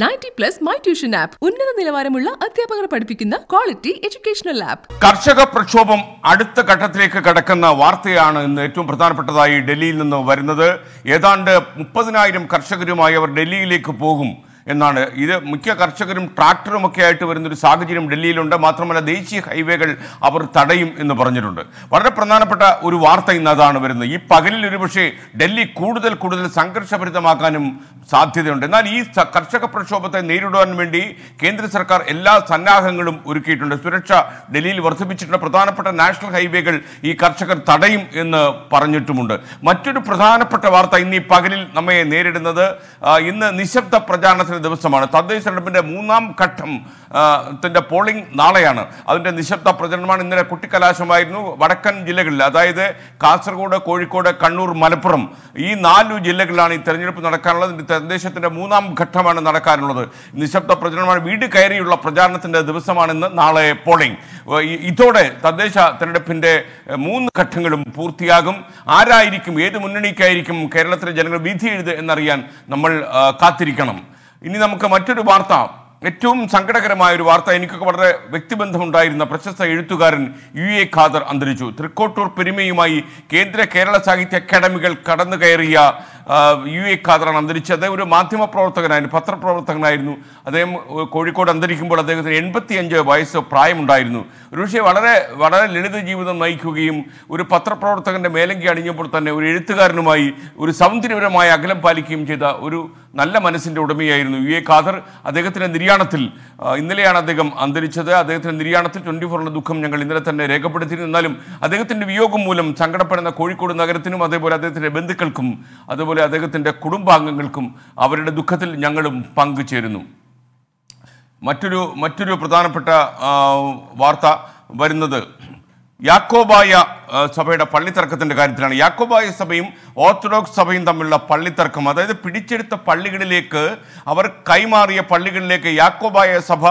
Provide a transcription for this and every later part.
ninety plus my tuition app ഉന്നത നിലവാരമുള്ള അധ്യാപകർ പഠിപ്പിക്കുന്ന ക്വാളിറ്റി എഡ്യൂക്കേഷണൽ ആപ്പ് കർഷക പ്രക്ഷോഭം അടുത്ത ഘട്ടത്തിലേക്ക് കടക്കുന്ന വാർത്തയാണ് ഇന്ന് ഏറ്റവും പ്രധാനപ്പെട്ടതായി ഡൽഹിയിൽ നിന്ന് വരുന്നത് ഏതാണ്ട് മുപ്പതിനായിരം കർഷകരുമായി അവർ ഡൽഹിയിലേക്ക് പോകും എന്നാണ് ഇത് മിക്ക കർഷകരും ട്രാക്ടറും ഒക്കെ ആയിട്ട് വരുന്നൊരു സാഹചര്യം ഡൽഹിയിലുണ്ട് മാത്രമല്ല ദേശീയ ഹൈവേകൾ അവർ തടയും എന്ന് പറഞ്ഞിട്ടുണ്ട് വളരെ പ്രധാനപ്പെട്ട ഒരു വാർത്ത ഇന്ന് അതാണ് വരുന്നത് ഈ പകലിൽ ഒരുപക്ഷെ ഡൽഹി കൂടുതൽ കൂടുതൽ സംഘർഷഭരിതമാക്കാനും സാധ്യതയുണ്ട് എന്നാൽ ഈ കർഷക പ്രക്ഷോഭത്തെ നേരിടുവാൻ വേണ്ടി കേന്ദ്ര സർക്കാർ എല്ലാ സന്നാഹങ്ങളും ഒരുക്കിയിട്ടുണ്ട് സുരക്ഷ ഡൽഹിയിൽ വർദ്ധിപ്പിച്ചിട്ടുണ്ട് പ്രധാനപ്പെട്ട നാഷണൽ ഹൈവേകൾ ഈ കർഷകർ തടയും എന്ന് പറഞ്ഞിട്ടുമുണ്ട് മറ്റൊരു പ്രധാനപ്പെട്ട വാർത്ത ഇന്ന് ഈ പകലിൽ നമ്മെ നേരിടുന്നത് ഇന്ന് നിശബ്ദ പ്രചാരണത്തിൽ ദിവസമാണ് തദ്ദേശ തെരഞ്ഞെടുപ്പിൻ്റെ മൂന്നാം ഘട്ടം ത്തിൻ്റെ പോളിംഗ് നാളെയാണ് അതിൻ്റെ നിശബ്ദ പ്രചരണമാണ് ഇന്നലെ കുട്ടിക്കലാശമായിരുന്നു വടക്കൻ ജില്ലകളിൽ അതായത് കാസർഗോഡ് കോഴിക്കോട് കണ്ണൂർ മലപ്പുറം ഈ നാലു ജില്ലകളിലാണ് ഈ തെരഞ്ഞെടുപ്പ് നടക്കാനുള്ളത് തദ്ദേശത്തിൻ്റെ മൂന്നാം ഘട്ടമാണ് നടക്കാനുള്ളത് നിശബ്ദ പ്രചരണമാണ് വീട് കയറിയുള്ള പ്രചാരണത്തിൻ്റെ ദിവസമാണിന്ന് നാളെ പോളിംഗ് ഇതോടെ തദ്ദേശ തെരഞ്ഞെടുപ്പിൻ്റെ മൂന്ന് ഘട്ടങ്ങളും പൂർത്തിയാകും ആരായിരിക്കും ഏത് മുന്നണിക്കായിരിക്കും കേരളത്തിലെ ജനങ്ങൾ വിധി എഴുത് എന്നറിയാൻ നമ്മൾ കാത്തിരിക്കണം ഇനി നമുക്ക് മറ്റൊരു വാർത്ത ഏറ്റവും സങ്കടകരമായ ഒരു വാർത്ത എനിക്കൊക്കെ വളരെ വ്യക്തിബന്ധമുണ്ടായിരുന്ന പ്രശസ്ത എഴുത്തുകാരൻ യു എ ഖാദർ അന്തരിച്ചു തൃക്കോട്ടൂർ പെരുമയുമായി കേന്ദ്ര കേരള സാഹിത്യ അക്കാദമികൾ കടന്നു കയറിയ യു എ ഖാദറാണ് അന്തരിച്ചത് അദ്ദേഹം ഒരു മാധ്യമപ്രവർത്തകനായിരുന്നു പത്രപ്രവർത്തകനായിരുന്നു അദ്ദേഹം കോഴിക്കോട് അന്തരിക്കുമ്പോൾ അദ്ദേഹത്തിന് അഞ്ച് വയസ്സ് പ്രായമുണ്ടായിരുന്നു ഒരുപക്ഷെ വളരെ വളരെ ലളിത ജീവിതം നയിക്കുകയും ഒരു പത്രപ്രവർത്തകൻ്റെ മേലങ്കി അണിഞ്ഞപ്പോൾ തന്നെ ഒരു എഴുത്തുകാരനുമായി ഒരു സൗന്ദര്യപരമായ അകലം പാലിക്കുകയും ചെയ്ത ഒരു നല്ല മനസ്സിൻ്റെ ഉടമയായിരുന്നു യു എ ഖാദർ അദ്ദേഹത്തിൻ്റെ നിര്യാണത്തിൽ ഇന്നലെയാണ് അദ്ദേഹം അന്തരിച്ചത് അദ്ദേഹത്തിന്റെ നിര്യാണത്തിൽ ട്വന്റി ഫോറിലെ ദുഃഖം ഞങ്ങൾ ഇന്നലെ തന്നെ രേഖപ്പെടുത്തിയിരുന്നു എന്നാലും അദ്ദേഹത്തിന്റെ വിയോഗം മൂലം സങ്കടപ്പെടുന്ന കോഴിക്കോട് നഗരത്തിനും അതേപോലെ അദ്ദേഹത്തിന്റെ ബന്ധുക്കൾക്കും അതുപോലെ അദ്ദേഹത്തിന്റെ കുടുംബാംഗങ്ങൾക്കും അവരുടെ ദുഃഖത്തിൽ ഞങ്ങളും പങ്കുചേരുന്നു മറ്റൊരു മറ്റൊരു പ്രധാനപ്പെട്ട വാർത്ത വരുന്നത് യാക്കോബായ സഭയുടെ പള്ളിത്തർക്കത്തിൻ്റെ കാര്യത്തിലാണ് യാക്കോബായ സഭയും ഓർത്തഡോക്സ് സഭയും തമ്മിലുള്ള പള്ളിത്തർക്കം അതായത് പിടിച്ചെടുത്ത പള്ളികളിലേക്ക് അവർ കൈമാറിയ പള്ളികളിലേക്ക് യാക്കോബായ സഭ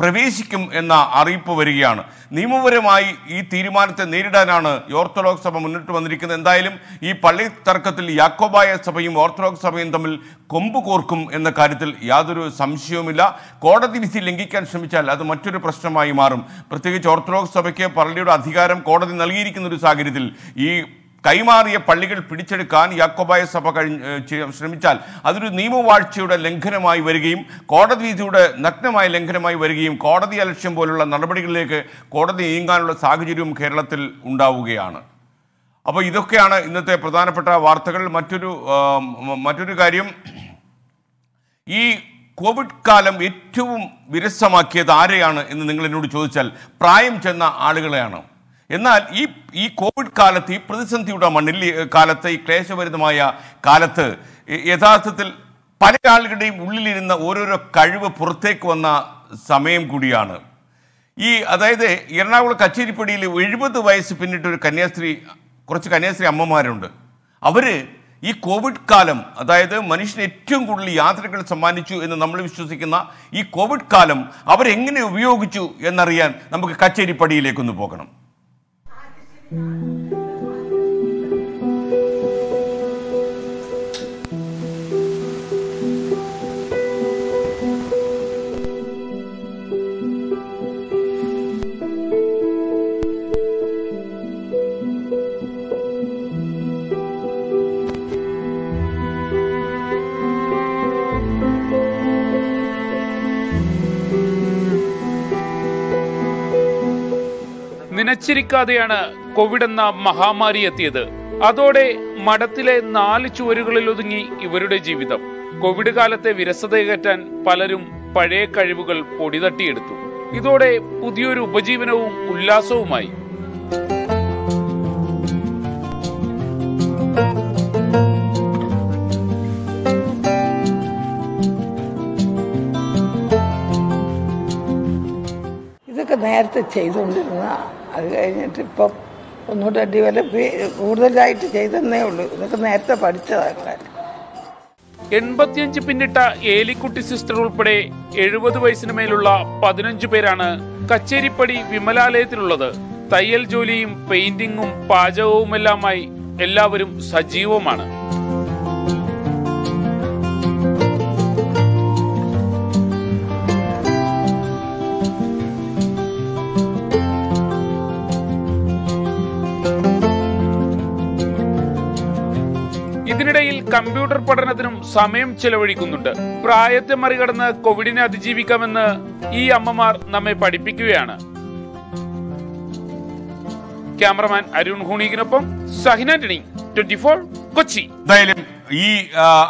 പ്രവേശിക്കും എന്ന അറിയിപ്പ് വരികയാണ് നിയമപരമായി ഈ തീരുമാനത്തെ നേരിടാനാണ് ഓർത്തഡോക്സ് സഭ മുന്നിട്ട് വന്നിരിക്കുന്നത് എന്തായാലും ഈ പള്ളിത്തർക്കത്തിൽ യാക്കോബായ സഭയും ഓർത്തഡോക്സ് സഭയും തമ്മിൽ കൊമ്പ് കോർക്കും എന്ന കാര്യത്തിൽ യാതൊരു സംശയവുമില്ല കോടതി വിധി ലംഘിക്കാൻ ശ്രമിച്ചാൽ അത് മറ്റൊരു പ്രശ്നമായി മാറും പ്രത്യേകിച്ച് ഓർത്തഡോക്സ് സഭയ്ക്ക് പള്ളിയുടെ അധികാരം കോടതി നൽകിയിരിക്കുന്ന ഒരു സാഹചര്യത്തിൽ ഈ കൈമാറിയ പള്ളികൾ പിടിച്ചെടുക്കാൻ യാക്കോബായ സഭ കഴിഞ്ഞ് ശ്രമിച്ചാൽ അതൊരു നിയമവാഴ്ചയുടെ ലംഘനമായി വരികയും കോടതി വിധിയുടെ നഗ്നമായ ലംഘനമായി വരികയും കോടതി അലക്ഷ്യം പോലുള്ള നടപടികളിലേക്ക് കോടതി നീങ്ങാനുള്ള സാഹചര്യവും കേരളത്തിൽ ഉണ്ടാവുകയാണ് അപ്പോൾ ഇതൊക്കെയാണ് ഇന്നത്തെ പ്രധാനപ്പെട്ട വാർത്തകൾ മറ്റൊരു മറ്റൊരു കാര്യം ഈ കോവിഡ് കാലം ഏറ്റവും വിരസമാക്കിയത് ആരെയാണ് എന്ന് നിങ്ങൾ എന്നോട് ചോദിച്ചാൽ പ്രായം ചെന്ന ആളുകളെയാണ് എന്നാൽ ഈ ഈ കോവിഡ് കാലത്ത് ഈ പ്രതിസന്ധിയുടെ മണ്ണിൽ കാലത്ത് ഈ ക്ലേശഭരിതമായ കാലത്ത് യഥാർത്ഥത്തിൽ പല ആളുകളുടെയും ഉള്ളിലിരുന്ന ഓരോരോ കഴിവ് പുറത്തേക്ക് വന്ന സമയം കൂടിയാണ് ഈ അതായത് എറണാകുളം കച്ചേരിപ്പടിയിൽ എഴുപത് വയസ്സ് പിന്നിട്ട് ഒരു കന്യാസ്ത്രീ കുറച്ച് കന്യാസ്ത്രീ അമ്മമാരുണ്ട് അവർ ഈ കോവിഡ് കാലം അതായത് മനുഷ്യന് ഏറ്റവും കൂടുതൽ യാത്രകൾ സമ്മാനിച്ചു എന്ന് നമ്മൾ വിശ്വസിക്കുന്ന ഈ കോവിഡ് കാലം അവരെങ്ങനെ ഉപയോഗിച്ചു എന്നറിയാൻ നമുക്ക് കച്ചേരിപ്പടിയിലേക്കൊന്ന് പോകണം നനച്ചിരിക്കാതെയാണ് കോവിഡ് എന്ന മഹാമാരി എത്തിയത് അതോടെ മഠത്തിലെ നാല് ചുവരുകളിൽ ഒതുങ്ങി ഇവരുടെ ജീവിതം കോവിഡ് കാലത്തെ വിരസതയകറ്റാൻ പലരും പഴയ കഴിവുകൾ പൊടിതട്ടിയെടുത്തു ഇതോടെ പുതിയൊരു ഉപജീവനവും ഉല്ലാസവുമായി ഇതൊക്കെ നേരത്തെ ചെയ്തുകൊണ്ടിരുന്ന അത് കഴിഞ്ഞിട്ട് ഇപ്പം ഒന്നും ഡെവലപ്പ് കൂടുതലായിട്ട് ചെയ്തെന്നേ ഉള്ളൂ ഇതൊക്കെ നേരത്തെ പഠിച്ചതാണ് എൺപത്തിയഞ്ച് പിന്നിട്ട ഏലിക്കുട്ടി സിസ്റ്റർ ഉൾപ്പെടെ എഴുപത് വയസ്സിന് മേലുള്ള പതിനഞ്ചു പേരാണ് കച്ചേരിപ്പടി വിമലാലയത്തിലുള്ളത് തയ്യൽ ജോലിയും പെയിന്റിങ്ങും പാചകവുമെല്ലാമായി എല്ലാവരും സജീവമാണ് കമ്പ്യൂട്ടർ പഠനത്തിനും സമയം ചെലവഴിക്കുന്നുണ്ട് പ്രായത്തെ മറികടന്ന് കോവിഡിനെ അതിജീവിക്കാമെന്ന് ഈ അമ്മമാർ നമ്മെ പഠിപ്പിക്കുകയാണ് ക്യാമറമാൻ അരുൺ ഹൂണിക്കിനൊപ്പം സഹിന ട്വന്റി ഫോർ കൊച്ചി ഈ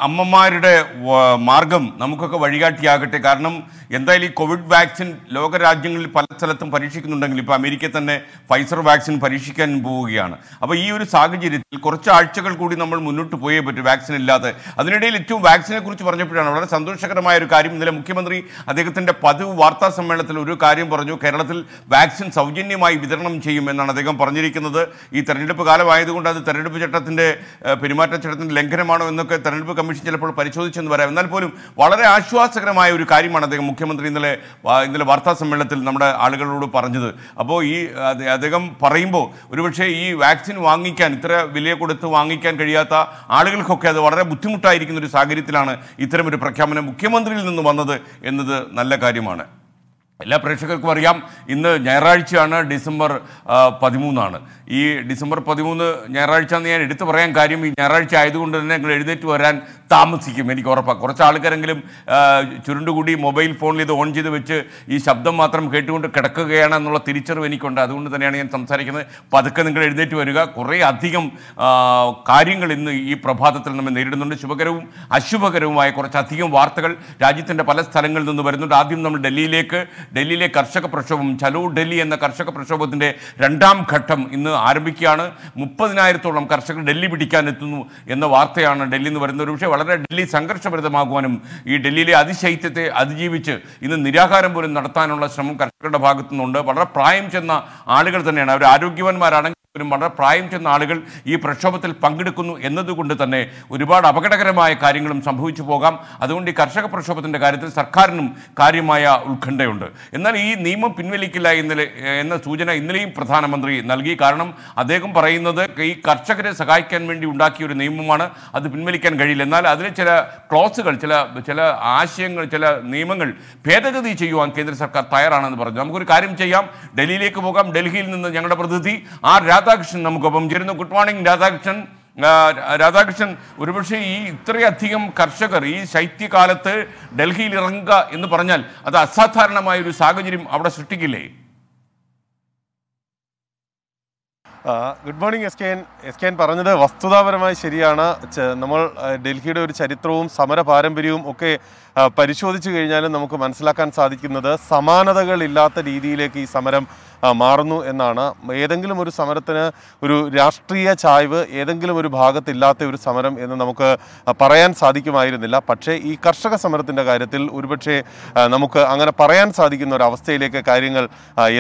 അമ്മമാരുടെ മാർഗം നമുക്കൊക്കെ വഴികാട്ടിയാകട്ടെ കാരണം എന്തായാലും ഈ കോവിഡ് വാക്സിൻ ലോകരാജ്യങ്ങളിൽ പല സ്ഥലത്തും പരീക്ഷിക്കുന്നുണ്ടെങ്കിൽ ഇപ്പോൾ അമേരിക്ക തന്നെ ഫൈസർ വാക്സിൻ പരീക്ഷിക്കാൻ പോവുകയാണ് അപ്പോൾ ഈ ഒരു സാഹചര്യത്തിൽ കുറച്ച് ആഴ്ചകൾ കൂടി നമ്മൾ മുന്നോട്ട് പോയേ പറ്റും വാക്സിൻ ഇല്ലാതെ അതിനിടയിൽ ഏറ്റവും വാക്സിനെ കുറിച്ച് പറഞ്ഞപ്പോഴാണ് വളരെ സന്തോഷകരമായ ഒരു കാര്യം ഇന്നലെ മുഖ്യമന്ത്രി അദ്ദേഹത്തിൻ്റെ പതിവ് വാർത്താ സമ്മേളനത്തിൽ ഒരു കാര്യം പറഞ്ഞു കേരളത്തിൽ വാക്സിൻ സൗജന്യമായി വിതരണം ചെയ്യുമെന്നാണ് അദ്ദേഹം പറഞ്ഞിരിക്കുന്നത് ഈ തെരഞ്ഞെടുപ്പ് കാലമായതുകൊണ്ട് അത് തെരഞ്ഞെടുപ്പ് ചട്ടത്തിൻ്റെ പെരുമാറ്റച്ചട്ടത്തിൻ്റെ ലംഘനമാണോ എന്നൊക്കെ തെരഞ്ഞെടുപ്പ് കമ്മീഷൻ ചിലപ്പോൾ പരിശോധിച്ചെന്ന് പറയാം എന്നാൽ പോലും വളരെ ആശ്വാസകരമായ ഒരു കാര്യമാണ് അദ്ദേഹം മുഖ്യമന്ത്രി ഇന്നലെ ഇന്നലെ വാർത്താ സമ്മേളനത്തിൽ നമ്മുടെ ആളുകളോട് പറഞ്ഞത് അപ്പോൾ ഈ അദ്ദേഹം പറയുമ്പോൾ ഒരുപക്ഷെ ഈ വാക്സിൻ വാങ്ങിക്കാൻ ഇത്ര വിലയെ കൊടുത്ത് വാങ്ങിക്കാൻ കഴിയാത്ത ആളുകൾക്കൊക്കെ അത് വളരെ ബുദ്ധിമുട്ടായിരിക്കുന്ന ഒരു സാഹചര്യത്തിലാണ് ഇത്തരമൊരു പ്രഖ്യാപനം മുഖ്യമന്ത്രിയിൽ നിന്ന് വന്നത് എന്നത് നല്ല കാര്യമാണ് എല്ലാ പ്രേക്ഷകർക്കും അറിയാം ഇന്ന് ഞായറാഴ്ചയാണ് ഡിസംബർ പതിമൂന്നാണ് ഈ ഡിസംബർ പതിമൂന്ന് ഞായറാഴ്ച എന്ന് ഞാൻ എടുത്തു പറയാൻ കാര്യം ഈ ഞായറാഴ്ച ആയതുകൊണ്ട് തന്നെ നിങ്ങൾ എഴുന്നേറ്റ് വരാൻ താമസിക്കും എനിക്ക് ഉറപ്പാണ് കുറച്ച് ആൾക്കാരെങ്കിലും ചുരുണ്ടുകൂടി മൊബൈൽ ഫോണിൽ ഇത് ഓൺ ചെയ്ത് വെച്ച് ഈ ശബ്ദം മാത്രം കേട്ടുകൊണ്ട് കിടക്കുകയാണ് എന്നുള്ള തിരിച്ചറിവ് എനിക്കുണ്ട് അതുകൊണ്ട് തന്നെയാണ് ഞാൻ സംസാരിക്കുന്നത് പതുക്കെ നിങ്ങൾ എഴുന്നേറ്റ് വരിക കുറേ അധികം കാര്യങ്ങൾ ഇന്ന് ഈ പ്രഭാതത്തിൽ നമ്മൾ നേരിടുന്നുണ്ട് ശുഭകരവും അശുഭകരവുമായ കുറച്ചധികം വാർത്തകൾ രാജ്യത്തിൻ്റെ പല സ്ഥലങ്ങളിൽ നിന്ന് വരുന്നുണ്ട് ആദ്യം നമ്മൾ ഡൽഹിയിലേക്ക് ഡൽഹിയിലെ കർഷക പ്രക്ഷോഭം ചലോ ഡൽഹി എന്ന കർഷക പ്രക്ഷോഭത്തിൻ്റെ രണ്ടാം ഘട്ടം ഇന്ന് ആരംഭിക്കുകയാണ് മുപ്പതിനായിരത്തോളം കർഷകർ ഡൽഹി പിടിക്കാനെത്തുന്നു എന്ന വാർത്തയാണ് ഡൽഹിയിൽ നിന്ന് വരുന്ന ഒരു പക്ഷേ വളരെ ഡൽഹി സംഘർഷഭരിതമാകുവാനും ഈ ഡൽഹിയിലെ അതിശൈത്യത്തെ അതിജീവിച്ച് ഇന്ന് നിരാഹാരം പോലും നടത്താനുള്ള ശ്രമം കർഷകരുടെ ഭാഗത്തുനിന്നുണ്ട് വളരെ പ്രായം ചെന്ന ആളുകൾ തന്നെയാണ് അവർ ആരോഗ്യവാന്മാരാണെങ്കിൽ ും വളരെ പ്രായം ചെന്ന ആളുകൾ ഈ പ്രക്ഷോഭത്തിൽ പങ്കെടുക്കുന്നു എന്നതുകൊണ്ട് തന്നെ ഒരുപാട് അപകടകരമായ കാര്യങ്ങളും സംഭവിച്ചു പോകാം അതുകൊണ്ട് ഈ കർഷക പ്രക്ഷോഭത്തിൻ്റെ കാര്യത്തിൽ സർക്കാരിനും കാര്യമായ ഉത്കണ്ഠയുണ്ട് എന്നാൽ ഈ നിയമം പിൻവലിക്കില്ല ഇന്നലെ എന്ന സൂചന ഇന്നലെയും പ്രധാനമന്ത്രി നൽകി കാരണം അദ്ദേഹം പറയുന്നത് ഈ കർഷകരെ സഹായിക്കാൻ വേണ്ടി ഉണ്ടാക്കിയ ഒരു നിയമമാണ് അത് പിൻവലിക്കാൻ കഴിയില്ല എന്നാൽ അതിൽ ചില ക്ലോസുകൾ ചില ചില ആശയങ്ങൾ ചില നിയമങ്ങൾ ഭേദഗതി ചെയ്യുവാൻ കേന്ദ്ര സർക്കാർ തയ്യാറാണെന്ന് പറഞ്ഞു നമുക്കൊരു കാര്യം ചെയ്യാം ഡൽഹിയിലേക്ക് പോകാം ഡൽഹിയിൽ നിന്ന് ഞങ്ങളുടെ പ്രതിനിധി ആർ രാധ രാധാകൃഷ്ണൻ നമുക്കൊപ്പം ചേരുന്നു ഗുഡ് മോർണിംഗ് രാധാകൃഷ്ണൻ രാധാകൃഷ്ണൻ ഒരുപക്ഷെ ഈ ഇത്രയധികം കർഷകർ ഈ ശൈത്യകാലത്ത് ഡൽഹിയിൽ ഇറങ്ങുക എന്ന് പറഞ്ഞാൽ അത് അസാധാരണമായ ഒരു സാഹചര്യം അവിടെ സൃഷ്ടിക്കില്ലേ good morning S K N S K N പറഞ്ഞത് വസ്തുതാപരമായി ശരിയാണ് നമ്മൾ ഡൽഹിയുടെ ഒരു ചരിത്രവും സമര പാരമ്പര്യവും ഒക്കെ പരിശോധിച്ചു കഴിഞ്ഞാലും നമുക്ക് മനസ്സിലാക്കാൻ സാധിക്കുന്നത് സമാനതകളില്ലാത്ത രീതിയിലേക്ക് ഈ സമരം മാറുന്നു എന്നാണ് ഏതെങ്കിലും ഒരു സമരത്തിന് ഒരു രാഷ്ട്രീയ ചായ്വ് ഏതെങ്കിലും ഒരു ഭാഗത്തില്ലാത്ത ഒരു സമരം എന്ന് നമുക്ക് പറയാൻ സാധിക്കുമായിരുന്നില്ല പക്ഷേ ഈ കർഷക സമരത്തിൻ്റെ കാര്യത്തിൽ ഒരുപക്ഷെ നമുക്ക് അങ്ങനെ പറയാൻ സാധിക്കുന്ന ഒരു അവസ്ഥയിലേക്ക് കാര്യങ്ങൾ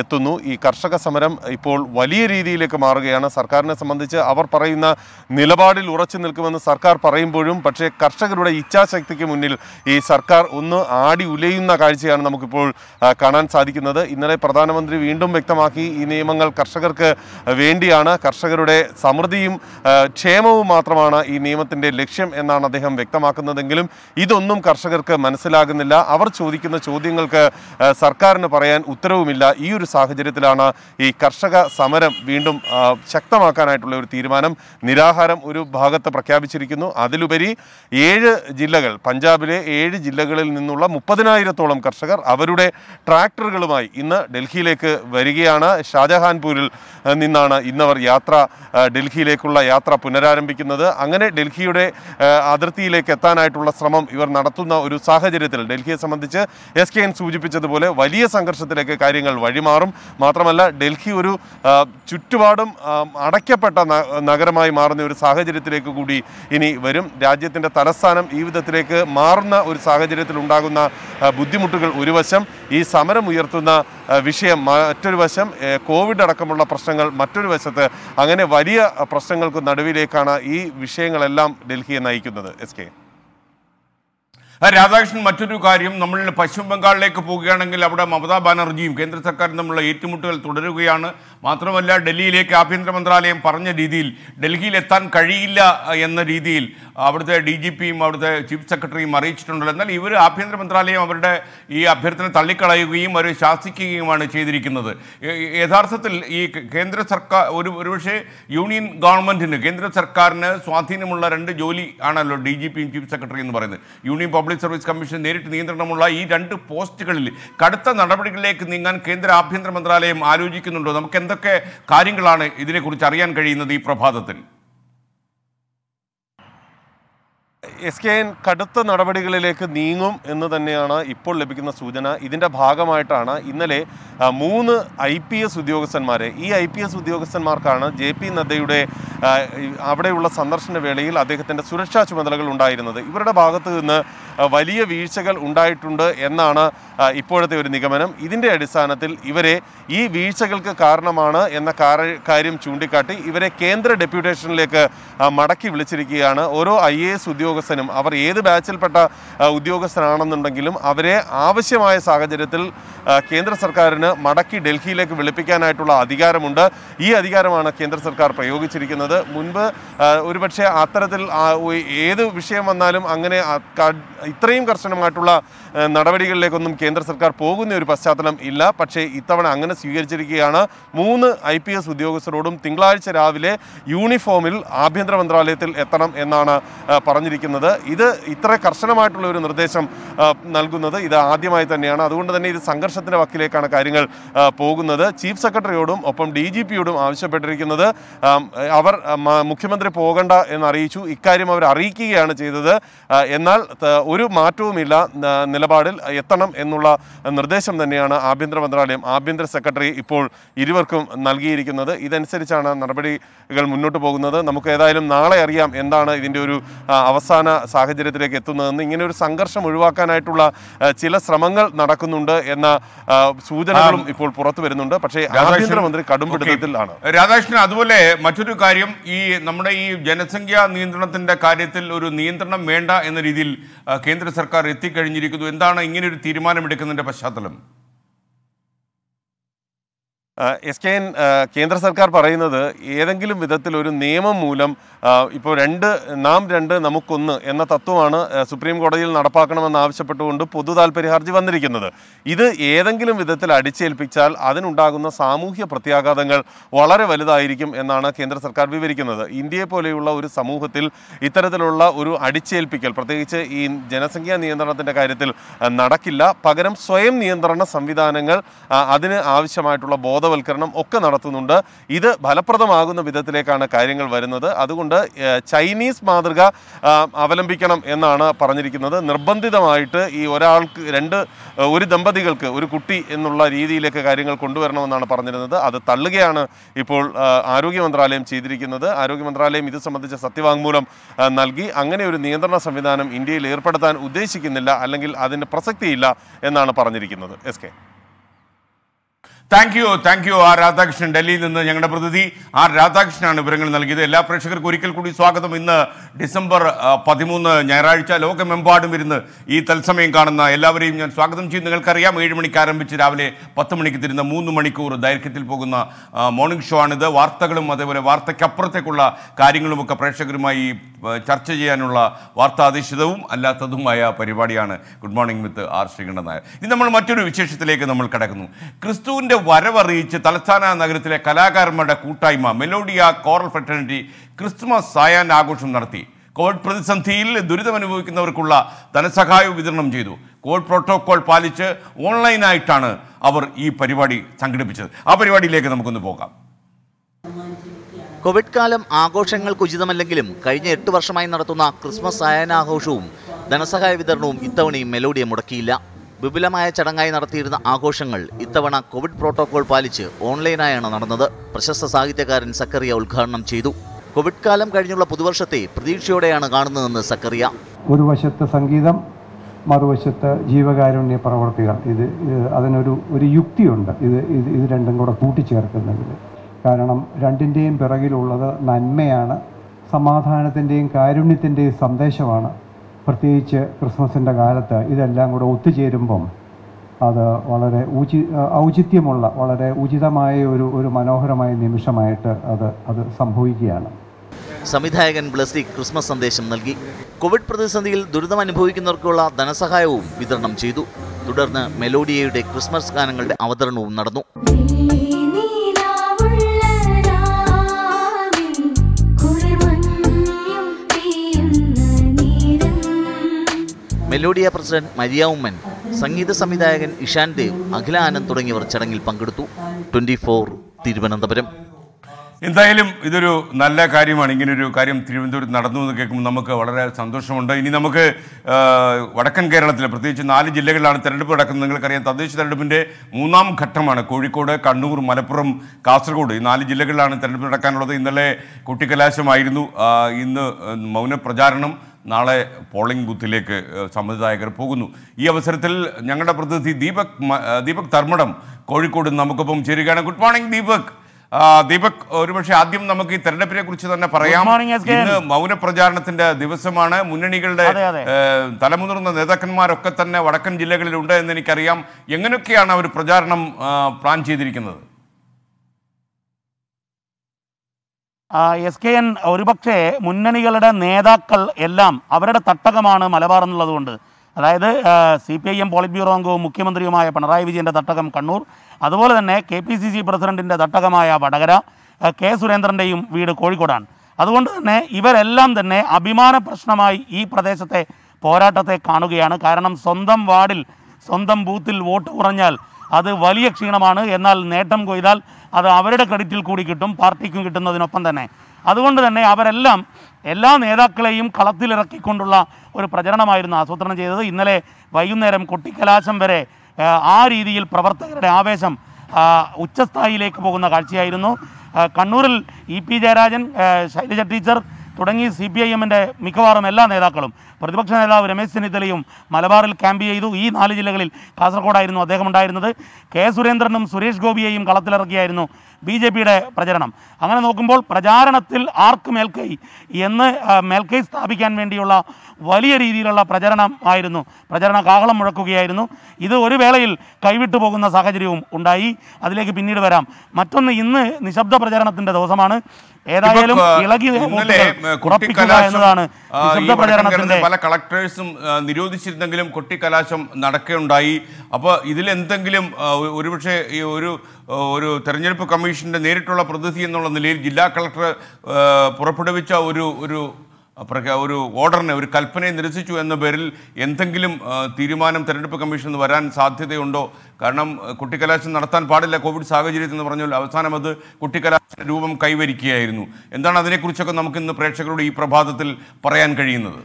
എത്തുന്നു ഈ കർഷക സമരം ഇപ്പോൾ വലിയ രീതിയിലേക്ക് മാറുകയാണ് സർക്കാരിനെ സംബന്ധിച്ച് അവർ പറയുന്ന നിലപാടിൽ ഉറച്ചു നിൽക്കുമെന്ന് സർക്കാർ പറയുമ്പോഴും പക്ഷേ കർഷകരുടെ ഇച്ഛാശക്തിക്ക് മുന്നിൽ ഈ സർക്കാർ ആൾക്കാർ ഒന്ന് ആടി ഉലയുന്ന കാഴ്ചയാണ് നമുക്കിപ്പോൾ കാണാൻ സാധിക്കുന്നത് ഇന്നലെ പ്രധാനമന്ത്രി വീണ്ടും വ്യക്തമാക്കി ഈ നിയമങ്ങൾ കർഷകർക്ക് വേണ്ടിയാണ് കർഷകരുടെ സമൃദ്ധിയും ക്ഷേമവും മാത്രമാണ് ഈ നിയമത്തിൻ്റെ ലക്ഷ്യം എന്നാണ് അദ്ദേഹം വ്യക്തമാക്കുന്നതെങ്കിലും ഇതൊന്നും കർഷകർക്ക് മനസ്സിലാകുന്നില്ല അവർ ചോദിക്കുന്ന ചോദ്യങ്ങൾക്ക് സർക്കാരിന് പറയാൻ ഉത്തരവുമില്ല ഈ ഒരു സാഹചര്യത്തിലാണ് ഈ കർഷക സമരം വീണ്ടും ശക്തമാക്കാനായിട്ടുള്ള ഒരു തീരുമാനം നിരാഹാരം ഒരു ഭാഗത്ത് പ്രഖ്യാപിച്ചിരിക്കുന്നു അതിലുപരി ഏഴ് ജില്ലകൾ പഞ്ചാബിലെ ഏഴ് ജില്ലകളിൽ നിന്നുള്ള മുപ്പതിനായിരത്തോളം കർഷകർ അവരുടെ ട്രാക്ടറുകളുമായി ഇന്ന് ഡൽഹിയിലേക്ക് വരികയാണ് ഷാജഹാൻപൂരിൽ നിന്നാണ് ഇന്നവർ യാത്ര ഡൽഹിയിലേക്കുള്ള യാത്ര പുനരാരംഭിക്കുന്നത് അങ്ങനെ ഡൽഹിയുടെ അതിർത്തിയിലേക്ക് എത്താനായിട്ടുള്ള ശ്രമം ഇവർ നടത്തുന്ന ഒരു സാഹചര്യത്തിൽ ഡൽഹിയെ സംബന്ധിച്ച് എസ് കെ എൻ സൂചിപ്പിച്ചതുപോലെ വലിയ സംഘർഷത്തിലേക്ക് കാര്യങ്ങൾ വഴിമാറും മാത്രമല്ല ഡൽഹി ഒരു ചുറ്റുപാടും അടയ്ക്കപ്പെട്ട നഗരമായി മാറുന്ന ഒരു സാഹചര്യത്തിലേക്ക് കൂടി ഇനി വരും രാജ്യത്തിൻ്റെ തലസ്ഥാനം ഈ വിധത്തിലേക്ക് മാറുന്ന ഒരു സാഹചര്യം സാഹചര്യത്തിൽ ഉണ്ടാകുന്ന ബുദ്ധിമുട്ടുകൾ ഒരു വശം ഈ സമരം ഉയർത്തുന്ന വിഷയം മറ്റൊരു വശം കോവിഡ് അടക്കമുള്ള പ്രശ്നങ്ങൾ മറ്റൊരു വശത്ത് അങ്ങനെ വലിയ പ്രശ്നങ്ങൾക്ക് നടുവിലേക്കാണ് ഈ വിഷയങ്ങളെല്ലാം ഡൽഹിയെ നയിക്കുന്നത് എസ് കെ രാധാകൃഷ്ണൻ മറ്റൊരു കാര്യം നമ്മൾ പശ്ചിമ ബംഗാളിലേക്ക് പോവുകയാണെങ്കിൽ അവിടെ മമതാ ബാനർജിയും കേന്ദ്ര സർക്കാരും തമ്മിലുള്ള ഏറ്റുമുട്ടുകൾ തുടരുകയാണ് മാത്രമല്ല ഡൽഹിയിലേക്ക് ആഭ്യന്തര മന്ത്രാലയം പറഞ്ഞ രീതിയിൽ ഡൽഹിയിൽ എത്താൻ കഴിയില്ല എന്ന രീതിയിൽ അവിടുത്തെ ഡി ജി പിയും അവിടുത്തെ ചീഫ് സെക്രട്ടറിയും അറിയിച്ചിട്ടുണ്ടല്ലോ എന്നാൽ ഇവർ ആഭ്യന്തര മന്ത്രാലയം അവരുടെ ഈ അഭ്യർത്ഥന തള്ളിക്കളയുകയും അവർ ശാസിക്കുകയുമാണ് ചെയ്തിരിക്കുന്നത് യഥാർത്ഥത്തിൽ ഈ കേന്ദ്ര സർക്കാർ ഒരു ഒരുപക്ഷെ യൂണിയൻ ഗവൺമെൻറ്റിന് കേന്ദ്ര സർക്കാരിന് സ്വാധീനമുള്ള രണ്ട് ജോലി ആണല്ലോ ഡി ജി പിയും ചീഫ് സെക്രട്ടറി എന്ന് പറയുന്നത് യൂണിയൻ പബ്ലിക് സർവീസ് കമ്മീഷൻ നേരിട്ട് നിയന്ത്രണമുള്ള ഈ രണ്ട് പോസ്റ്റുകളിൽ കടുത്ത നടപടികളിലേക്ക് നീങ്ങാൻ കേന്ദ്ര ആഭ്യന്തര മന്ത്രാലയം ആലോചിക്കുന്നുണ്ടോ നമുക്ക് എന്തൊക്കെ കാര്യങ്ങളാണ് ഇതിനെക്കുറിച്ച് അറിയാൻ കഴിയുന്നത് ഈ പ്രഭാതത്തിൽ എസ് കെ എൻ കടുത്ത നടപടികളിലേക്ക് നീങ്ങും എന്ന് തന്നെയാണ് ഇപ്പോൾ ലഭിക്കുന്ന സൂചന ഇതിൻ്റെ ഭാഗമായിട്ടാണ് ഇന്നലെ മൂന്ന് ഐ പി എസ് ഉദ്യോഗസ്ഥന്മാരെ ഈ ഐ പി എസ് ഉദ്യോഗസ്ഥന്മാർക്കാണ് ജെ പി നദ്ദയുടെ അവിടെയുള്ള സന്ദർശന വേളയിൽ അദ്ദേഹത്തിൻ്റെ സുരക്ഷാ ചുമതലകൾ ഉണ്ടായിരുന്നത് ഇവരുടെ ഭാഗത്ത് നിന്ന് വലിയ വീഴ്ചകൾ ഉണ്ടായിട്ടുണ്ട് എന്നാണ് ഇപ്പോഴത്തെ ഒരു നിഗമനം ഇതിൻ്റെ അടിസ്ഥാനത്തിൽ ഇവരെ ഈ വീഴ്ചകൾക്ക് കാരണമാണ് എന്ന കാര്യം ചൂണ്ടിക്കാട്ടി ഇവരെ കേന്ദ്ര ഡെപ്യൂട്ടേഷനിലേക്ക് മടക്കി വിളിച്ചിരിക്കുകയാണ് ഓരോ ഐ ഉദ്യോഗസ്ഥ ഉദ്യോഗസ്ഥനും അവർ ഏത് ബാച്ചിൽപ്പെട്ട ഉദ്യോഗസ്ഥനാണെന്നുണ്ടെങ്കിലും അവരെ ആവശ്യമായ സാഹചര്യത്തിൽ കേന്ദ്ര സർക്കാരിന് മടക്കി ഡൽഹിയിലേക്ക് വിളിപ്പിക്കാനായിട്ടുള്ള അധികാരമുണ്ട് ഈ അധികാരമാണ് കേന്ദ്ര സർക്കാർ പ്രയോഗിച്ചിരിക്കുന്നത് മുൻപ് ഒരുപക്ഷെ അത്തരത്തിൽ ഏത് വിഷയം വന്നാലും അങ്ങനെ ഇത്രയും കർശനമായിട്ടുള്ള നടപടികളിലേക്കൊന്നും കേന്ദ്ര സർക്കാർ പോകുന്ന ഒരു പശ്ചാത്തലം ഇല്ല പക്ഷേ ഇത്തവണ അങ്ങനെ സ്വീകരിച്ചിരിക്കുകയാണ് മൂന്ന് ഐ പി എസ് ഉദ്യോഗസ്ഥരോടും തിങ്കളാഴ്ച രാവിലെ യൂണിഫോമിൽ ആഭ്യന്തര മന്ത്രാലയത്തിൽ എത്തണം എന്നാണ് പറഞ്ഞിരിക്കുന്നത് ഇത് ഇത്ര കർശനമായിട്ടുള്ള ഒരു നിർദ്ദേശം നൽകുന്നത് ഇത് ആദ്യമായി തന്നെയാണ് അതുകൊണ്ട് തന്നെ ഇത് സംഘർഷത്തിൻ്റെ വക്കിലേക്കാണ് കാര്യങ്ങൾ പോകുന്നത് ചീഫ് സെക്രട്ടറിയോടും ഒപ്പം ഡി ജി പിയോടും ആവശ്യപ്പെട്ടിരിക്കുന്നത് അവർ മുഖ്യമന്ത്രി പോകണ്ട എന്നറിയിച്ചു ഇക്കാര്യം അവർ അറിയിക്കുകയാണ് ചെയ്തത് എന്നാൽ ഒരു മാറ്റവുമില്ല നിലപാടിൽ എത്തണം എന്നുള്ള നിർദ്ദേശം തന്നെയാണ് ആഭ്യന്തര മന്ത്രാലയം ആഭ്യന്തര സെക്രട്ടറി ഇപ്പോൾ ഇരുവർക്കും നൽകിയിരിക്കുന്നത് ഇതനുസരിച്ചാണ് നടപടികൾ മുന്നോട്ട് പോകുന്നത് നമുക്ക് ഏതായാലും നാളെ അറിയാം എന്താണ് ഇതിൻ്റെ ഒരു അവസാന സാഹചര്യത്തിലേക്ക് എത്തുന്നതെന്ന് ഇങ്ങനെ ഒരു സംഘർഷം ഒഴിവാക്കാനായിട്ടുള്ള ചില ശ്രമങ്ങൾ നടക്കുന്നുണ്ട് എന്ന സൂചനകളും ഇപ്പോൾ പുറത്തു വരുന്നുണ്ട് പക്ഷേ ആഭ്യന്തരമന്ത്രി കടുംപിടുത്തത്തിലാണ് രാധാകൃഷ്ണൻ അതുപോലെ മറ്റൊരു കാര്യം ഈ നമ്മുടെ ഈ ജനസംഖ്യാ നിയന്ത്രണത്തിന്റെ കാര്യത്തിൽ ഒരു നിയന്ത്രണം വേണ്ട എന്ന രീതിയിൽ കേന്ദ്ര സർക്കാർ എത്തിക്കഴിഞ്ഞിരിക്കുന്നു എന്താണ് ഇങ്ങനെ ഒരു തീരുമാനമെടുക്കുന്നതിൻ്റെ പശ്ചാത്തലം എസ് കെ എൻ കേന്ദ്ര സർക്കാർ പറയുന്നത് ഏതെങ്കിലും വിധത്തിൽ ഒരു നിയമം മൂലം ഇപ്പോൾ രണ്ട് നാം രണ്ട് നമുക്കൊന്ന് എന്ന തത്വമാണ് സുപ്രീം കോടതിയിൽ നടപ്പാക്കണമെന്ന് ആവശ്യപ്പെട്ടുകൊണ്ട് പൊതു താൽപര്യ ഹർജി വന്നിരിക്കുന്നത് ഇത് ഏതെങ്കിലും വിധത്തിൽ അടിച്ചേൽപ്പിച്ചാൽ അതിനുണ്ടാകുന്ന സാമൂഹ്യ പ്രത്യാഘാതങ്ങൾ വളരെ വലുതായിരിക്കും എന്നാണ് കേന്ദ്ര സർക്കാർ വിവരിക്കുന്നത് ഇന്ത്യയെ പോലെയുള്ള ഒരു സമൂഹത്തിൽ ഇത്തരത്തിലുള്ള ഒരു അടിച്ചേൽപ്പിക്കൽ പ്രത്യേകിച്ച് ഈ ജനസംഖ്യാ നിയന്ത്രണത്തിൻ്റെ കാര്യത്തിൽ നടക്കില്ല പകരം സ്വയം നിയന്ത്രണ സംവിധാനങ്ങൾ അതിന് ആവശ്യമായിട്ടുള്ള ബോധം ബോധവൽക്കരണം ഒക്കെ നടത്തുന്നുണ്ട് ഇത് ഫലപ്രദമാകുന്ന വിധത്തിലേക്കാണ് കാര്യങ്ങൾ വരുന്നത് അതുകൊണ്ട് ചൈനീസ് മാതൃക അവലംബിക്കണം എന്നാണ് പറഞ്ഞിരിക്കുന്നത് നിർബന്ധിതമായിട്ട് ഈ ഒരാൾക്ക് രണ്ട് ഒരു ദമ്പതികൾക്ക് ഒരു കുട്ടി എന്നുള്ള രീതിയിലേക്ക് കാര്യങ്ങൾ കൊണ്ടുവരണമെന്നാണ് പറഞ്ഞിരുന്നത് അത് തള്ളുകയാണ് ഇപ്പോൾ ആരോഗ്യ മന്ത്രാലയം ചെയ്തിരിക്കുന്നത് ആരോഗ്യ മന്ത്രാലയം ഇത് സംബന്ധിച്ച സത്യവാങ്മൂലം നൽകി അങ്ങനെ ഒരു നിയന്ത്രണ സംവിധാനം ഇന്ത്യയിൽ ഏർപ്പെടുത്താൻ ഉദ്ദേശിക്കുന്നില്ല അല്ലെങ്കിൽ അതിന് പ്രസക്തിയില്ല എന്നാണ് പറഞ്ഞിരിക്കുന്നത് S K thank you thank you R Radhakrishnan ഡൽഹിയിൽ നിന്ന് ഞങ്ങളുടെ പ്രതിനിധി ആർ രാധാകൃഷ്ണനാണ് വിവരങ്ങൾ നൽകിയത് എല്ലാ പ്രേക്ഷകർക്കും ഒരിക്കൽ കൂടി സ്വാഗതം ഇന്ന് ഡിസംബർ പതിമൂന്ന് ഞായറാഴ്ച ലോകമെമ്പാടും ഇരുന്ന് ഈ തത്സമയം കാണുന്ന എല്ലാവരെയും ഞാൻ സ്വാഗതം ചെയ്യും നിങ്ങൾക്കറിയാം ഏഴ് മണിക്ക് ആരംഭിച്ച് രാവിലെ പത്ത് മണിക്ക് തിരുന്ന മൂന്ന് മണിക്കൂർ ദൈർഘ്യത്തിൽ പോകുന്ന മോർണിംഗ് ഷോ ആണിത് വാർത്തകളും അതേപോലെ വാർത്തയ്ക്കപ്പുറത്തേക്കുള്ള കാര്യങ്ങളുമൊക്കെ പ്രേക്ഷകരുമായി ചർച്ച ചെയ്യാനുള്ള വാർത്താധിഷ്ഠിതവും അല്ലാത്തതുമായ പരിപാടിയാണ് good morning with R Sreekandan Nair ഇനി നമ്മൾ മറ്റൊരു വിശേഷത്തിലേക്ക് നമ്മൾ കിടക്കുന്നു ക്രിസ്തുവിൻ്റെ വരവറിയിച്ച് തലസ്ഥാന നഗരത്തിലെ കലാകാരന്മാരുടെ കൂട്ടായ്മ മെലോഡിയ കോറൽ ഫ്രട്ടേണിറ്റി ക്രിസ്മസ് സായാൻ ആഘോഷം നടത്തി കോവിഡ് പ്രതിസന്ധിയിൽ ദുരിതമനുഭവിക്കുന്നവർക്കുള്ള ധനസഹായവും വിതരണം ചെയ്തു കോവിഡ് പ്രോട്ടോകോൾ പാലിച്ച് ഓൺലൈനായിട്ടാണ് അവർ ഈ പരിപാടി സംഘടിപ്പിച്ചത് ആ പരിപാടിയിലേക്ക് നമുക്കൊന്ന് പോകാം കോവിഡ് കാലം ആഘോഷങ്ങൾക്ക് ഉചിതമല്ലെങ്കിലും കഴിഞ്ഞ എട്ട് വർഷമായി നടത്തുന്ന ക്രിസ്മസ് സായാഹ്നാഘോഷവും ധനസഹായ വിതരണവും ഇത്തവണയും മെലോഡിയെ മുടക്കിയില്ല വിപുലമായ ചടങ്ങായി നടത്തിയിരുന്ന ആഘോഷങ്ങൾ ഇത്തവണ കോവിഡ് പ്രോട്ടോകോൾ പാലിച്ച് ഓൺലൈനായാണ് നടന്നത് പ്രശസ്ത സാഹിത്യകാരൻ സക്കറിയ ഉദ്ഘാടനം ചെയ്തു കോവിഡ് കാലം കഴിഞ്ഞുള്ള പുതുവർഷത്തെ പ്രതീക്ഷയോടെയാണ് കാണുന്നതെന്ന് സക്കറിയ ഒരു വശത്ത് സംഗീതം മറുവശത്ത് ജീവകാരുണ്യ പ്രവർത്തികൾ ഇത് അതിനൊരു ഒരു യുക്തിയുണ്ട് ഇത് ഇത് രണ്ടും കൂടെ കൂട്ടിച്ചേർക്കുന്നതിൽ കാരണം രണ്ടിൻ്റെയും പിറകിലുള്ളത് നന്മയാണ് സമാധാനത്തിൻ്റെയും കാരുണ്യത്തിൻ്റെയും സന്ദേശമാണ് പ്രത്യേകിച്ച് ക്രിസ്മസിൻ്റെ കാലത്ത് ഇതെല്ലാം കൂടെ ഒത്തുചേരുമ്പം അത് വളരെ ഉചി ഔചിത്യമുള്ള വളരെ ഉചിതമായ ഒരു ഒരു മനോഹരമായ നിമിഷമായിട്ട് അത് അത് സംഭവിക്കുകയാണ് സംവിധായകൻ ബ്ലസ്ലി ക്രിസ്മസ് സന്ദേശം നൽകി കോവിഡ് പ്രതിസന്ധിയിൽ ദുരിതം അനുഭവിക്കുന്നവർക്കുള്ള ധനസഹായവും വിതരണം ചെയ്തു തുടർന്ന് മെലോഡിയയുടെ ക്രിസ്മസ് ഗാനങ്ങളുടെ അവതരണവും നടന്നു മെലോഡിയ പ്രസിഡന്റ് മരിയ ഉമ്മൻ സംഗീത സംവിധായകൻ ഇഷാൻ ദേവ് അഖില ആനന്ദ് തുടങ്ങിയവർ ചടങ്ങിൽ പങ്കെടുത്തു ട്വന്റി ഫോർ തിരുവനന്തപുരം എന്തായാലും ഇതൊരു നല്ല കാര്യമാണ് ഇങ്ങനൊരു കാര്യം തിരുവനന്തപുരത്ത് നടന്നു എന്ന് കേൾക്കുമ്പോൾ നമുക്ക് വളരെ സന്തോഷമുണ്ട് ഇനി നമുക്ക് വടക്കൻ കേരളത്തിൽ പ്രത്യേകിച്ച് നാല് ജില്ലകളിലാണ് തെരഞ്ഞെടുപ്പ് നടക്കുന്നത് നിങ്ങൾക്കറിയാം തദ്ദേശ തെരഞ്ഞെടുപ്പിൻ്റെ മൂന്നാം ഘട്ടമാണ് കോഴിക്കോട് കണ്ണൂർ മലപ്പുറം കാസർഗോഡ് ഈ നാല് ജില്ലകളിലാണ് തെരഞ്ഞെടുപ്പ് നടക്കാനുള്ളത് ഇന്നലെ കുട്ടിക്കലാശമായിരുന്നു ഇന്ന് മൗനപ്രചാരണം നാളെ പോളിംഗ് ബൂത്തിലേക്ക് സമ്മതിദായകർ പോകുന്നു ഈ അവസരത്തിൽ ഞങ്ങളുടെ പ്രതിനിധി ദീപക് ദീപക് ധർമ്മടം കോഴിക്കോട് നമുക്കൊപ്പം ചേരുകയാണ് ഗുഡ് മോർണിംഗ് ദീപക് ദീപക് ഒരുപക്ഷെ ആദ്യം നമുക്ക് ഈ തെരഞ്ഞെടുപ്പിനെ കുറിച്ച് തന്നെ പറയാം ഇന്ന് മൗന പ്രചാരണത്തിന്റെ ദിവസമാണ് മുന്നണികളുടെ തലമുതിർന്ന നേതാക്കന്മാരൊക്കെ തന്നെ വടക്കൻ ജില്ലകളിലുണ്ട് എന്ന് എനിക്കറിയാം എങ്ങനെയൊക്കെയാണ് അവർ പ്രചാരണം പ്ലാൻ ചെയ്തിരിക്കുന്നത് എസ് കെ എൻ ഒരുപക്ഷെ മുന്നണികളുടെ നേതാക്കൾ എല്ലാം അവരുടെ തട്ടകമാണ് മലബാർ എന്നുള്ളതുകൊണ്ട് അതായത് C P I M politburo അംഗവും മുഖ്യമന്ത്രിയുമായ പിണറായി വിജയൻ്റെ തട്ടകം കണ്ണൂർ അതുപോലെ തന്നെ കെ പി സി സി പ്രസിഡൻറ്റിൻ്റെ തട്ടകമായ വടകര കെ സുരേന്ദ്രൻ്റെയും വീട് കോഴിക്കോടാണ് അതുകൊണ്ട് തന്നെ ഇവരെല്ലാം തന്നെ അഭിമാന പ്രശ്നമായി ഈ പ്രദേശത്തെ പോരാട്ടത്തെ കാണുകയാണ് കാരണം സ്വന്തം വാർഡിൽ സ്വന്തം ബൂത്തിൽ വോട്ട് കുറഞ്ഞാൽ അത് വലിയ ക്ഷീണമാണ് എന്നാൽ നേട്ടം കൊയ്താൽ അത് അവരുടെ ക്രെഡിറ്റിൽ കൂടി കിട്ടും പാർട്ടിക്കും കിട്ടുന്നതിനൊപ്പം തന്നെ അതുകൊണ്ട് തന്നെ അവരെല്ലാം എല്ലാ നേതാക്കളെയും കളത്തിലിറക്കിക്കൊണ്ടുള്ള ഒരു പ്രചരണമായിരുന്നു ആസൂത്രണം ചെയ്തത് ഇന്നലെ വൈകുന്നേരം കൊട്ടിക്കലാശം വരെ ആ രീതിയിൽ പ്രവർത്തകരുടെ ആവേശം ഉച്ചസ്ഥായിലേക്ക് പോകുന്ന കാഴ്ചയായിരുന്നു കണ്ണൂരിൽ E P Jayarajan Shailaja teacher തുടങ്ങി സി പി ഐ എമ്മിൻ്റെ മിക്കവാറും എല്ലാ നേതാക്കളും പ്രതിപക്ഷ നേതാവ് രമേശ് ചെന്നിത്തലയും മലബാറിൽ ക്യാമ്പ് ചെയ്തു ഈ നാല് ജില്ലകളിൽ കാസർഗോഡായിരുന്നു അദ്ദേഹം ഉണ്ടായിരുന്നത് കെ സുരേന്ദ്രനും സുരേഷ് ഗോപിയെയും കളത്തിലിറക്കിയായിരുന്നു ബി ജെ പിയുടെ പ്രചരണം അങ്ങനെ നോക്കുമ്പോൾ പ്രചാരണത്തിൽ ആർക്ക് മേൽക്കൈ എന്ന് മേൽക്കൈ സ്ഥാപിക്കാൻ വേണ്ടിയുള്ള വലിയ രീതിയിലുള്ള പ്രചരണമായിരുന്നു പ്രചരണ കാഹളം മുഴക്കുകയായിരുന്നു ഇത് ഒരു വേളയിൽ കൈവിട്ടു പോകുന്ന സാഹചര്യവും ഉണ്ടായി അതിലേക്ക് പിന്നീട് വരാം മറ്റൊന്ന് ഇന്ന് നിശബ്ദ പ്രചരണത്തിൻ്റെ ദിവസമാണ് ഏതായാലും പല കളക്ടേഴ്സും നിരോധിച്ചിരുന്നെങ്കിലും കൊട്ടിക്കലാശം നടക്കുകയുണ്ടായി അപ്പോൾ ഇതിലെന്തെങ്കിലും ഒരുപക്ഷെ ഈ ഒരു ഒരു തെരഞ്ഞെടുപ്പ് കമ്മീഷന്റെ നേരിട്ടുള്ള പ്രതിനിധി എന്നുള്ള നിലയിൽ ജില്ലാ കളക്ടർ പുറപ്പെടുവിച്ച ഒരു ഒരു ഒരു ഓർഡറിനെ ഒരു കൽപ്പനയെ നിരസിച്ചു എന്ന പേരിൽ എന്തെങ്കിലും തീരുമാനം തെരഞ്ഞെടുപ്പ് കമ്മീഷനിൽ നിന്ന് വരാൻ സാധ്യതയുണ്ടോ കാരണം കുട്ടിക്കലാശം നടത്താൻ പാടില്ല കോവിഡ് സാഹചര്യത്തിൽ എന്ന് പറഞ്ഞാൽ അവസാനം അത് കുട്ടിക്കലാശ രൂപം കൈവരിക്കുകയായിരുന്നു എന്താണ് അതിനെക്കുറിച്ചൊക്കെ നമുക്ക് ഇന്ന് പ്രേക്ഷകരോട് ഈ പ്രഭാതത്തിൽ പറയാൻ കഴിയുന്നത്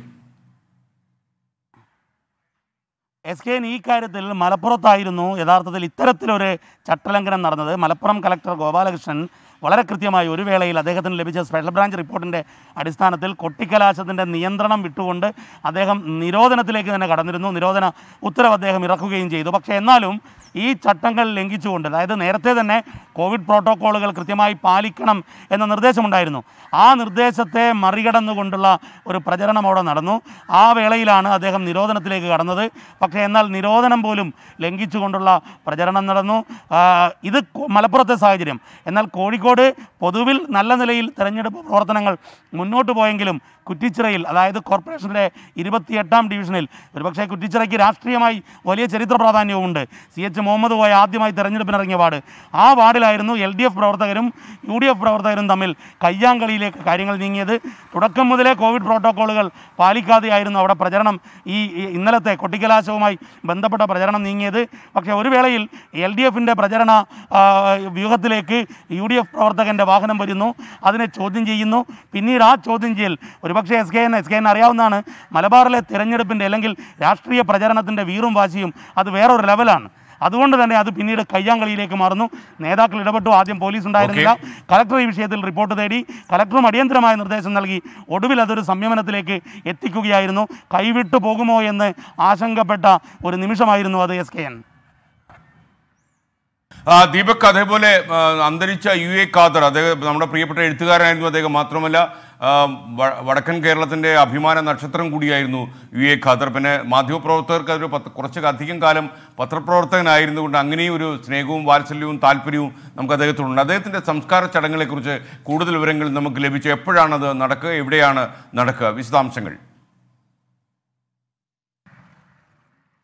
എസ് കെ ഈ കാര്യത്തിൽ മലപ്പുറത്തായിരുന്നു യഥാർത്ഥത്തിൽ ഇത്തരത്തിലൊരു ചട്ടലംഘനം നടന്നത് മലപ്പുറം കലക്ടർ ഗോപാലകൃഷ്ണൻ വളരെ കൃത്യമായി ഒരു വേളയിൽ അദ്ദേഹത്തിന് ലഭിച്ച സ്പെഷ്യൽ ബ്രാഞ്ച് റിപ്പോർട്ടിൻ്റെ അടിസ്ഥാനത്തിൽ കൊട്ടിക്കലാശത്തിൻ്റെ നിയന്ത്രണം വിട്ടുകൊണ്ട് അദ്ദേഹം നിരോധനത്തിലേക്ക് തന്നെ കടന്നിരുന്നു നിരോധന ഉത്തരവ് അദ്ദേഹം ഇറക്കുകയും ചെയ്തു പക്ഷേ എന്നാലും ഈ ചട്ടങ്ങൾ ലംഘിച്ചുകൊണ്ട് അതായത് നേരത്തെ തന്നെ കോവിഡ് പ്രോട്ടോക്കോളുകൾ കൃത്യമായി പാലിക്കണം എന്ന നിർദ്ദേശമുണ്ടായിരുന്നു ആ നിർദ്ദേശത്തെ മറികടന്നുകൊണ്ടുള്ള ഒരു പ്രചരണം അവിടെ നടന്നു ആ വേളയിലാണ് അദ്ദേഹം നിരോധനത്തിലേക്ക് കടന്നത് പക്ഷേ എന്നാൽ നിരോധനം പോലും ലംഘിച്ചുകൊണ്ടുള്ള പ്രചരണം നടന്നു ഇത് മലപ്പുറത്തെ സാഹചര്യം എന്നാൽ കോഴിക്കോട് പൊതുവിൽ നല്ല നിലയിൽ തെരഞ്ഞെടുപ്പ് പ്രവർത്തനങ്ങൾ മുന്നോട്ട് പോയെങ്കിലും കുറ്റിച്ചിറയിൽ അതായത് കോർപ്പറേഷൻ്റെ ഇരുപത്തിയെട്ടാം ഡിവിഷനിൽ ഒരുപക്ഷേ കുറ്റിച്ചിറയ്ക്ക് രാഷ്ട്രീയമായി വലിയ ചരിത്ര പ്രാധാന്യവുമുണ്ട് സി എച്ച് സ്ഥാനാർത്ഥിയായി മുഹമ്മദ് പോയ ആദ്യമായി തെരഞ്ഞെടുപ്പിനിറങ്ങിയ വാർഡ് ആ വാർഡിലായിരുന്നു എൽ ഡി എഫ് പ്രവർത്തകരും യു ഡി എഫ് പ്രവർത്തകരും തമ്മിൽ കയ്യാങ്കളിയിലേക്ക് കാര്യങ്ങൾ നീങ്ങിയത് തുടക്കം മുതലേ കോവിഡ് പ്രോട്ടോക്കോളുകൾ പാലിക്കാതെയായിരുന്നു അവിടെ പ്രചരണം ഈ ഇന്നലത്തെ കൊട്ടിക്കലാശവുമായി ബന്ധപ്പെട്ട പ്രചരണം നീങ്ങിയത് പക്ഷേ ഒരു വേളയിൽ എൽ ഡി എഫിൻ്റെ പ്രചരണ വ്യൂഹത്തിലേക്ക് യു ഡി എഫ് പ്രവർത്തകൻ്റെ വാഹനം വരുന്നു അതിനെ ചോദ്യം ചെയ്യുന്നു പിന്നീട് ആ ചോദ്യം ചെയ്യൽ ഒരുപക്ഷെ S K N S K N അറിയാവുന്നതാണ് മലബാറിലെ തിരഞ്ഞെടുപ്പിൻ്റെ അല്ലെങ്കിൽ രാഷ്ട്രീയ പ്രചരണത്തിൻ്റെ വീറും വാശിയും അത് വേറൊരു ലെവലാണ് അതുകൊണ്ട് തന്നെ അത് പിന്നീട് കയ്യാങ്കളിയിലേക്ക് മാറുന്നു നേതാക്കൾ ഇടപെട്ടു ആദ്യം പോലീസ് ഉണ്ടായിരുന്നില്ല കലക്ടർ ഈ വിഷയത്തിൽ റിപ്പോർട്ട് തേടി കലക്ടറും അടിയന്തരമായ നിർദ്ദേശം നൽകി ഒടുവിൽ അതൊരു സംയമനത്തിലേക്ക് എത്തിക്കുകയായിരുന്നു കൈവിട്ടു പോകുമോ എന്ന് ആശങ്കപ്പെട്ട ഒരു നിമിഷമായിരുന്നു അത് എസ് കെ എൻ ദീപക് അതേപോലെ അന്തരിച്ച യു എ ഖാദർ അദ്ദേഹം നമ്മുടെ പ്രിയപ്പെട്ട എഴുത്തുകാരനായിരുന്നു അദ്ദേഹം മാത്രമല്ല വടക്കൻ കേരളത്തിൻ്റെ അഭിമാന നക്ഷത്രം കൂടിയായിരുന്നു യു എ ഖാദർ പിന്നെ മാധ്യമപ്രവർത്തകർക്ക് അതൊരു പത്ത് കുറച്ച് അധികം കാലം പത്രപ്രവർത്തകനായിരുന്നുകൊണ്ട് അങ്ങനെയും ഒരു സ്നേഹവും വാത്സല്യവും താല്പര്യവും നമുക്ക് അദ്ദേഹത്തിനുണ്ട് അദ്ദേഹത്തിൻ്റെ സംസ്കാര ചടങ്ങുകളെക്കുറിച്ച് കൂടുതൽ വിവരങ്ങൾ നമുക്ക് ലഭിച്ചു എപ്പോഴാണത് നടക്കുക എവിടെയാണ് നടക്കുക വിശദാംശങ്ങൾ